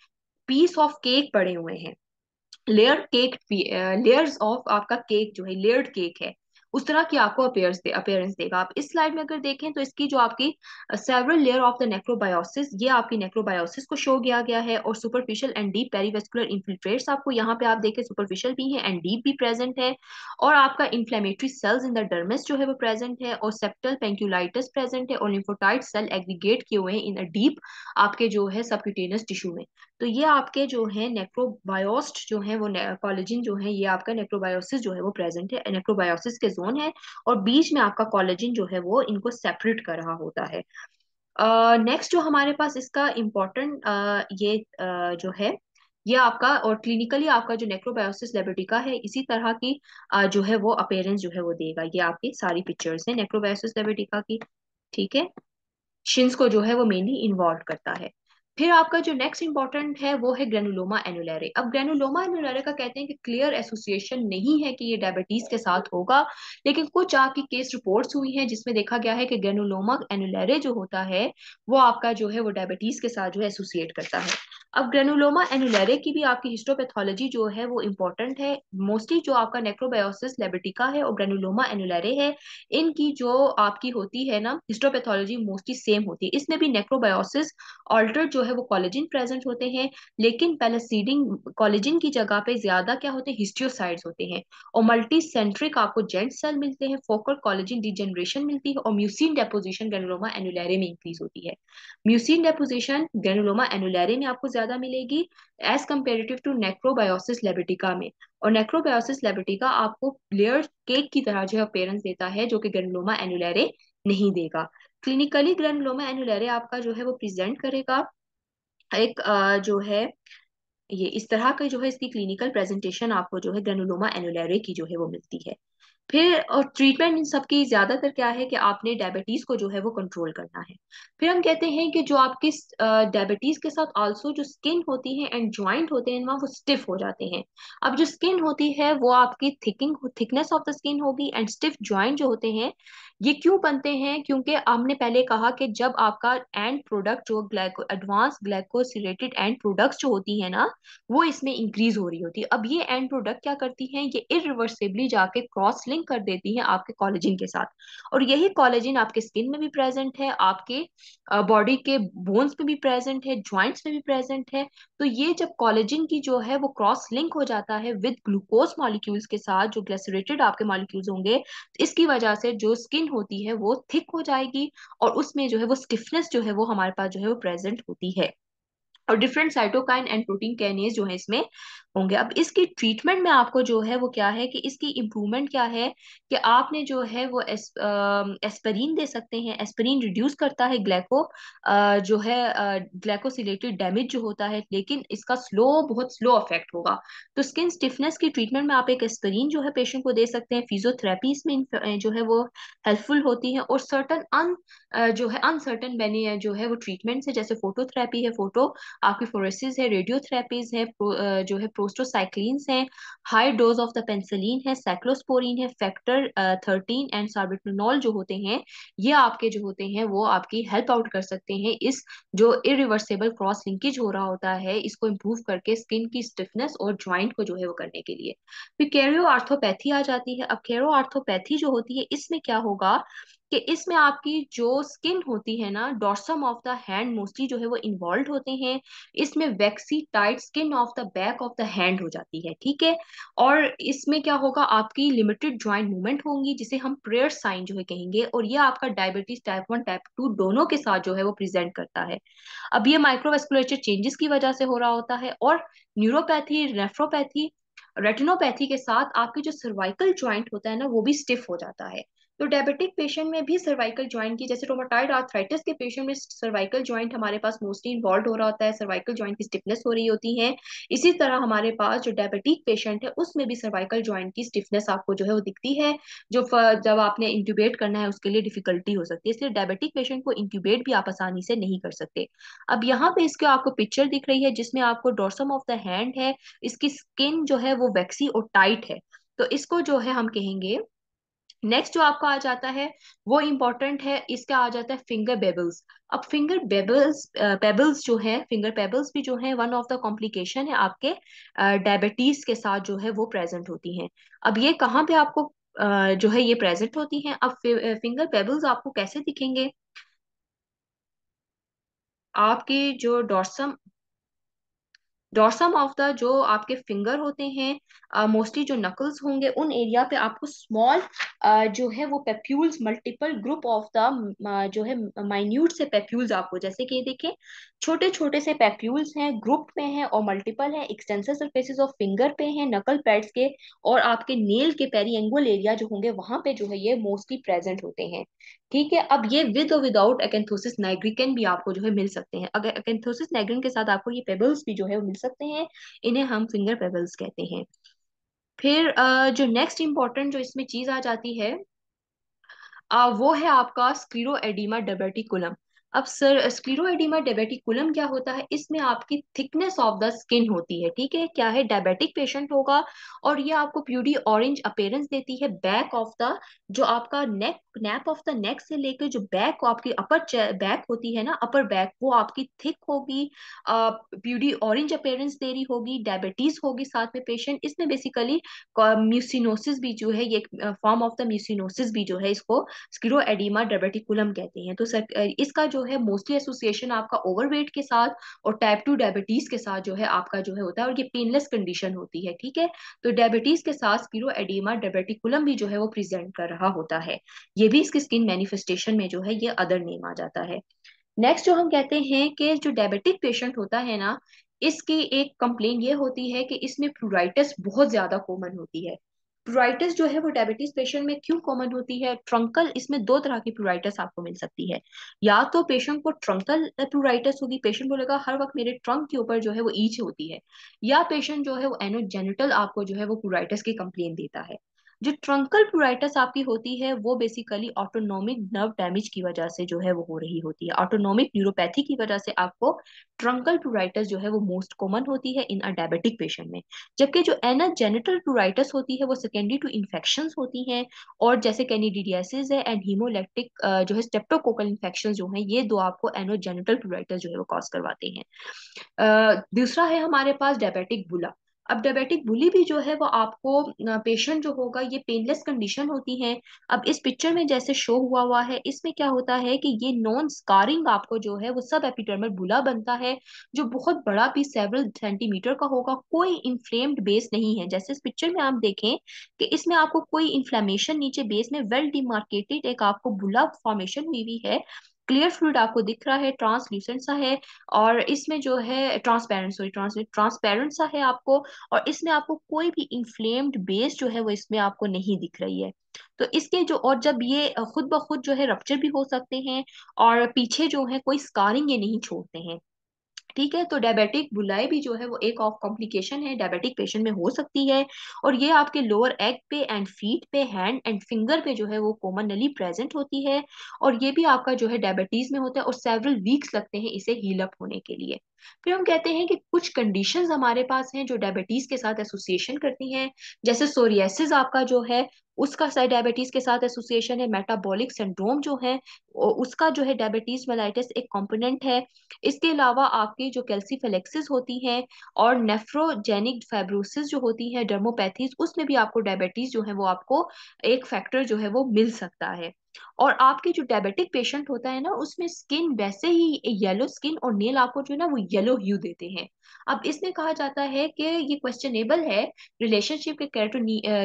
पीस ऑफ केक पड़े हुए हैं लेयर केक लेयर्स ऑफ आपका केक जो है लेयर्ड केक है उस तरह की आपको अपेयर दे, अपेयरेंस देगा आप इस स्लाइड में अगर देखें तो इसकी जो आपकी several layer of the necrobiosis ये आपकी नेक्रोबायोसिस को शो किया गया है और superficial and deep perivascular infiltrates आपको यहाँ पे आप देखें सुपरफिशियल भी है एंड डीप भी प्रेजेंट है और आपका inflammatory cells in the dermis जो है वो प्रेजेंट है और सेप्टल पेंक्यूलाइटिस प्रेजेंट है और लिम्फोटाइट सेल एग्रीगेट किए हुए हैं इन अ डीप आपके जो है सबक्यूटेनियस टिश्यू में तो ये आपके जो है नेक्रोबायोस्ट जो है वो कॉलेजिन जो है ये आपका नेक्रोबायोसिस जो है वो प्रेजेंट है नेक्रोबायोसिस के जोन है और बीच में आपका कॉलेजिन जो है वो इनको सेपरेट कर रहा होता है नेक्स्ट uh, जो हमारे पास इसका इम्पोर्टेंट uh, ये uh, जो है ये आपका और क्लिनिकली आपका जो नेक्रोबायोसिस लेबोटिका है इसी तरह की uh, जो है वो अपेयरेंस जो है वो देगा ये आपकी सारी पिक्चर्स है नेक्रोबायोसिस लेबोटिका की ठीक है शिन्स को जो है वो मेनली इन्वॉल्व करता है फिर आपका जो नेक्स्ट इंपॉर्टेंट है वो है ग्रेनुलोमा एनुलरे अब ग्रेनुलोमा एनुलरे का कहते हैं कि क्लियर एसोसिएशन नहीं है कि ये डायबिटीज के साथ होगा लेकिन कुछ आपकी केस रिपोर्ट्स हुई हैं जिसमें देखा गया है कि ग्रेनुलोमा एनुलरे जो होता है वो आपका जो है वो डायबिटीज के साथ जो है एसोसिएट करता है अब ग्रेनुलोमा एनुलरे की भी आपकी हिस्टोपैथोलॉजी जो है वो इम्पोर्टेंट है मोस्टली जो आपका नेक्रोबायोसिस लेबिटिका है और ग्रेनुलोमा एनुलरे है इनकी जो आपकी होती है ना हिस्टोपैथोलॉजी मोस्टली सेम होती है इसमें भी नेक्रोबायोसिस ऑल्टर जो है वो कॉलेजिन प्रेजेंट होते हैं लेकिन सीडिंग कॉलेजिन की जगह पे ज्यादा क्या होते हैं हिस्टियोसाइड्स होते हैं और मल्टी सेंट्रिक आपको जेंट सेल मिलते हैं फोकल कॉलेजिन डिजेनरेशन मिलती है और म्यूसिन डेपोजिशन ग्रेनुलोमा एनुलरे में इंक्रीज होती है म्यूसिन डेपोजिशन ग्रेनुलोमा एनुलरे में आपको ज्यादा मिलेगी as comparative to necrobiosis lipoidica में और नेक्रोबायोसिस लेबिटिका आपको लेयर केक की तरह जो है अपेयरेंस देता है जो कि ग्रेनुलोमा एनुलेरे नहीं देगा क्लिनिकली ग्रेनुलोमा एनुलेरे आपका जो है वो प्रेजेंट करेगा एक जो है ये इस तरह का जो है इसकी क्लिनिकल प्रेजेंटेशन आपको जो है ग्रेनुलोमा एनुलेरे की जो है वो मिलती है फिर और ट्रीटमेंट इन सब की ज़्यादातर क्या है कि आपने डायबिटीज़ को जो है वो कंट्रोल करना है फिर हम कहते हैं कि जो आपकी डायबिटीज़ के साथ आल्सो जो स्किन होती है एंड ज्वाइंट होते हैं वहां वो स्टिफ हो जाते हैं अब जो स्किन होती है वो आपकी thickening thickness of the skin होगी एंड स्टिफ ज्वाइंट जो होते हैं ये क्यों बनते हैं क्योंकि हमने पहले कहा कि जब आपका एंड प्रोडक्ट जो glyco advance related end product जो होती है ना वो इसमें इंक्रीज हो रही होती है अब ये एंड प्रोडक्ट क्या करती है ये इरिवर्सिबली जाके क्रॉस लिंक लिंक कर देती है आपके कॉलेजिन के साथ और यही कॉलेजिन आपके स्किन में भी प्रेजेंट है आपके बॉडी के बोन्स में भी प्रेजेंट है ज्वाइंट्स में भी प्रेजेंट है तो ये जब कॉलेजिन की जो है वो क्रॉस लिंक हो जाता है विद ग्लूकोज मॉलिक्यूल्स के साथ जो ग्लेसरेटेड आपके मॉलिक्यूल्स होंगे तो इसकी वजह से जो स्किन होती है वो थिक हो जाएगी और उसमें जो है वो स्टिफनेस जो है वो हमारे पास जो है वो प्रेजेंट होती है और different cytokine and protein kinases जो है इसमें होंगे अब इसकी ट्रीटमेंट में आपको जो है वो क्या है कि इसकी इम्प्रूवमेंट क्या है कि आपने जो है वो एस, आ, एस्परीन दे सकते हैं एस्परीन रिड्यूस करता है ग्लैको आ, जो है ग्लैकोसिलेटेड डैमेज जो होता है लेकिन इसका स्लो बहुत स्लो अफेक्ट होगा तो स्किन स्टिफनेस की ट्रीटमेंट में आप एक एस्परीन जो है पेशेंट को दे सकते हैं फिजियोथेरेपी इसमें जो है वो हेल्पफुल होती है और सर्टन अन जो है अनसर्टन मैंने जो है वो ट्रीटमेंट है जैसे फोटोथेरेपी है फोटो आपकी फोरेसिस है रेडियोथेरेपीज है जो है प्रोस्टोसाइक्लिन्स हैं high dose of the penicillin है साइक्लोस्पोरिन है फैक्टर थर्टीन एंड सार्बिटोनॉल जो होते हैं ये आपके जो होते हैं वो आपकी हेल्प आउट कर सकते हैं इस जो इरिवर्सेबल क्रॉस लिंकेज हो रहा होता है इसको इम्प्रूव करके स्किन की स्टिफनेस और ज्वाइंट को जो है वो करने के लिए फिर कैरियो आर्थोपैथी आ जाती है अब कैरो आर्थोपैथी जो होती है इसमें क्या होगा कि इसमें आपकी जो स्किन होती है ना dorsum of the hand mostly जो है वो इन्वॉल्व होते हैं इसमें waxy tight skin of the back of the hand हो जाती है ठीक है और इसमें क्या होगा आपकी लिमिटेड ज्वाइंट मूवमेंट होंगी जिसे हम प्रेयर साइन जो है कहेंगे और ये आपका diabetes type one type two दोनों के साथ जो है वो प्रेजेंट करता है अब ये माइक्रोवेस्कुलेचर चेंजेस की वजह से हो रहा होता है और न्यूरोपैथी नेफ्रोपैथी रेटिनोपैथी के साथ आपके जो सर्वाइकल ज्वाइंट होता है ना वो भी स्टिफ हो जाता है तो डायबिटिक पेशेंट में भी सर्वाइकल ज्वाइंट की जैसे रोमोटाइड आर्थराइटिस के पेशेंट में सर्वाइकल ज्वाइंट हमारे पास मोस्टली इन्वॉल्व हो रहा होता है सर्वाइकल ज्वाइंट की स्टिफनेस हो रही होती है इसी तरह हमारे पास जो डायबिटिक पेशेंट है उसमें भी सर्वाइकल ज्वाइंट की स्टिफनेस आपको जो है वो दिखती है जो जब आपने इंक्यूबेट करना है उसके लिए डिफिकल्टी हो सकती है इसलिए डायबिटिक पेशेंट को इंक्यूबेट भी आप आसानी से नहीं कर सकते अब यहाँ पे इसके आपको पिक्चर दिख रही है जिसमें आपको डोरसम ऑफ द हैंड है इसकी स्किन जो है वो वैक्सी और टाइट है तो इसको जो है हम कहेंगे नेक्स्ट जो आपका आ जाता है वो इम्पोर्टेंट है इसका आ जाता है फिंगर बेबल्स अब फिंगर बेबल्स पेबल्स जो है फिंगर पेबल्स भी जो है वन ऑफ द कॉम्प्लिकेशन है आपके डायबिटीज के साथ जो है वो प्रेजेंट होती हैं अब ये कहाँ पे आपको uh, जो है ये प्रेजेंट होती हैं अब फिंगर पेबल्स आपको कैसे दिखेंगे आपके जो डॉर्सम डॉसम ऑफ द जो आपके फिंगर होते हैं मोस्टली uh, जो नकल्स होंगे उन एरिया पे आपको स्मॉल uh, जो है वो papules multiple group of the जो है माइन्यूट से पेप्यूल्स आपको जैसे कि देखें छोटे छोटे से पेप्यूल्स हैं ग्रुप में हैं और मल्टीपल हैं एक्सटेंसर सरफेसिस ऑफ फिंगर पे हैं नकल पैड्स के और आपके नेल के पेरियंगुल एरिया जो होंगे वहां पे जो है ये मोस्टली प्रेजेंट होते हैं ठीक है अब ये विद और विदाउट एकेंथोसिस नाइग्रिकन भी आपको जो है मिल सकते हैं अगर एकेंथोसिस नाइग्रिन के साथ आपको ये पेबल्स भी जो है मिल सकते हैं इन्हें हम फिंगर पेबल्स कहते हैं फिर जो नेक्स्ट इंपॉर्टेंट जो इसमें चीज आ जाती है वो है आपका स्क्रीरो एडिमा डबर्टिकुलम अब सर स्क्लेरोएडिमा डायबेटिकुलम क्या होता है इसमें आपकी थिकनेस ऑफ द स्किन होती है ठीक है क्या है डायबेटिक पेशेंट होगा और ये आपको प्यूडी ऑरेंज अपेयरेंस देती है बैक ऑफ द जो आपका neck nape of the neck से लेकर जो बैक आपकी अपर बैक होती है ना अपर बैक वो आपकी थिक होगी प्यूडी ऑरेंज अपेयरेंस दे रही होगी डायबिटीज होगी साथ में पेशेंट इसमें बेसिकली म्यूसिनोसिस भी जो है ये फॉर्म ऑफ द म्यूसिनोसिस भी जो है इसको स्क्लेरोएडिमा डायबेटिकुलम कहते हैं तो सर इसका जो जो है मोस्टली एसोसिएशन आपका ओवरवेट के साथ और टाइप टू डायबिटीज के साथ जो है आपका जो है होता है और ये पेनलेस कंडीशन होती है ठीक है तो डायबिटीज के साथ स्पीरो एडीमा डायबेटिकुलम भी जो है वो प्रेजेंट कर रहा होता है ये भी इसकी स्किन मैनिफेस्टेशन में जो है ये अदर नेम आ जाता है नेक्स्ट जो हम कहते हैं कि जो डायबिटिक पेशेंट होता है ना इसकी एक कंप्लेन ये होती है कि इसमें प्रोराइटिस बहुत ज्यादा कॉमन होती है प्रोराइटिस जो है वो डायबिटीज पेशेंट में क्यों कॉमन होती है ट्रंकल इसमें दो तरह की प्यूराइटिस आपको मिल सकती है या तो पेशेंट को ट्रंकल प्यूराइटिस होगी पेशेंट बोलेगा हर वक्त मेरे ट्रंक के ऊपर जो है वो ईच होती है या पेशेंट जो है वो एनोजेनिटल आपको जो है वो प्यूराइटिस की कंप्लेन देता है जो ट्रंकल प्रोराइटस आपकी होती है वो बेसिकली ऑटोनोमिक नर्व डैमेज की वजह से जो है वो हो रही होती है ऑटोनोमिक न्यूरोपैथी की वजह से आपको ट्रंकल प्रोराइटस जो है वो मोस्ट कॉमन होती है इन अ डायबिटिक पेशेंट में जबकि जो एनाजेनिटल प्रोराइटस होती है वो सेकेंडरी टू इन्फेक्शन होती हैं और जैसे कैनिडीडियासिस है एंड हीमोलेक्टिक जो है स्टेप्टोकोकल इन्फेक्शन जो है ये दो आपको एनोजेनिटल प्रोराइटस जो है वो कॉज करवाते हैं दूसरा है हमारे पास डायबिटिक बुला अब डायबिटिक बुली भी जो है वो आपको पेशेंट जो होगा ये पेनलेस कंडीशन होती है अब इस पिक्चर में जैसे शो हुआ हुआ है इसमें क्या होता है कि ये नॉन स्कारिंग आपको जो है वो सब एपिटर्मल बुला बनता है जो बहुत बड़ा पीस सेवरल सेंटीमीटर का होगा कोई इन्फ्लेम्ड बेस नहीं है जैसे इस पिक्चर में आप देखें कि इसमें आपको कोई इन्फ्लेमेशन नीचे बेस में वेल डिमार्केटेड एक आपको बुला फॉर्मेशन हुई हुई है क्लियर फ्लूड आपको दिख रहा है ट्रांसल्यूसेंट सा है और इसमें जो है ट्रांसपेरेंट सॉरी ट्रांसपेरेंट ट्रांसपेरेंट सा है आपको और इसमें आपको कोई भी इन्फ्लेम्ड बेस जो है वो इसमें आपको नहीं दिख रही है तो इसके जो और जब ये खुद ब खुद जो है रप्चर भी हो सकते हैं और पीछे जो है कोई स्कारिंग ये नहीं छोड़ते हैं ठीक है तो डायबिटिक बुलाई भी जो है वो एक ऑफ कॉम्प्लिकेशन है डायबिटिक पेशेंट में हो सकती है और ये आपके लोअर एग पे एंड फीट पे हैंड एंड फिंगर पे जो है वो कॉमनली प्रेजेंट होती है और ये भी आपका जो है डायबिटीज में होता है और सेवरल वीक्स लगते हैं इसे हील अप होने के लिए फिर हम कहते हैं कि कुछ कंडीशंस हमारे पास हैं जो डायबिटीज के साथ एसोसिएशन करती हैं जैसे सोरियासिस आपका जो है उसका डायबिटीज के साथ एसोसिएशन है मेटाबॉलिक सिंड्रोम जो है उसका जो है डायबिटीज मेलाइटिस एक कंपोनेंट है इसके अलावा आपकी जो कैल्सीफेलेक्सिस होती हैं और नेफ्रोजेनिक फाइब्रोसिस जो होती है डर्मोपैथीज उसमें भी आपको डायबिटीज जो है वो आपको एक फैक्टर जो है वो मिल सकता है और आपके जो डायबिटिक पेशेंट होता है ना उसमें स्किन वैसे ही येलो स्किन और नेल आपको जो है ना वो येलो ह्यू देते हैं अब इसमें कहा जाता है कि ये क्वेश्चनेबल है रिलेशनशिप के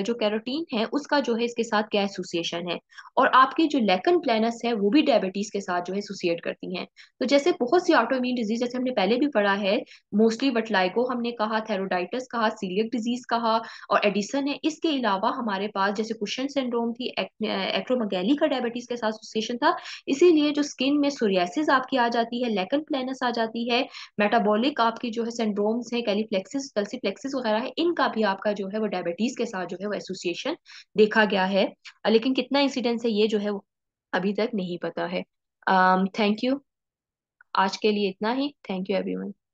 जो कैरोटीन है उसका जो है इसके साथ क्या एसोसिएशन है और आपकी जो लेकन प्लानस है वो भी डायबिटीज के साथ जो है एसोसिएट करती हैं तो जैसे बहुत सी ऑटोइम्यून डिजीज जैसे हमने पहले भी पढ़ा है मोस्टली वटलाइगो हमने कहा थेरोडाइटस कहा सीलियक डिजीज कहा और एडिसन है इसके अलावा हमारे पास जैसे कुशन सिंड्रोम थी एक्रोमगैली का डायबिटीज के साथ एसोसिएशन था इसीलिए जो स्किन में सोरियासिस आपकी आ जाती है लेकन प्लेनस आ जाती है मेटाबॉलिक आपकी जो है सिंड्रोम्स है कैलीफ्लेक्सिस कल्सीफ्लेक्सिस वगैरह है इनका भी आपका जो है वो डायबिटीज के साथ जो है वो एसोसिएशन देखा गया है लेकिन कितना इंसिडेंस है ये जो है वो अभी तक नहीं पता है थैंक um, यू आज के लिए इतना ही थैंक यू एवरीवन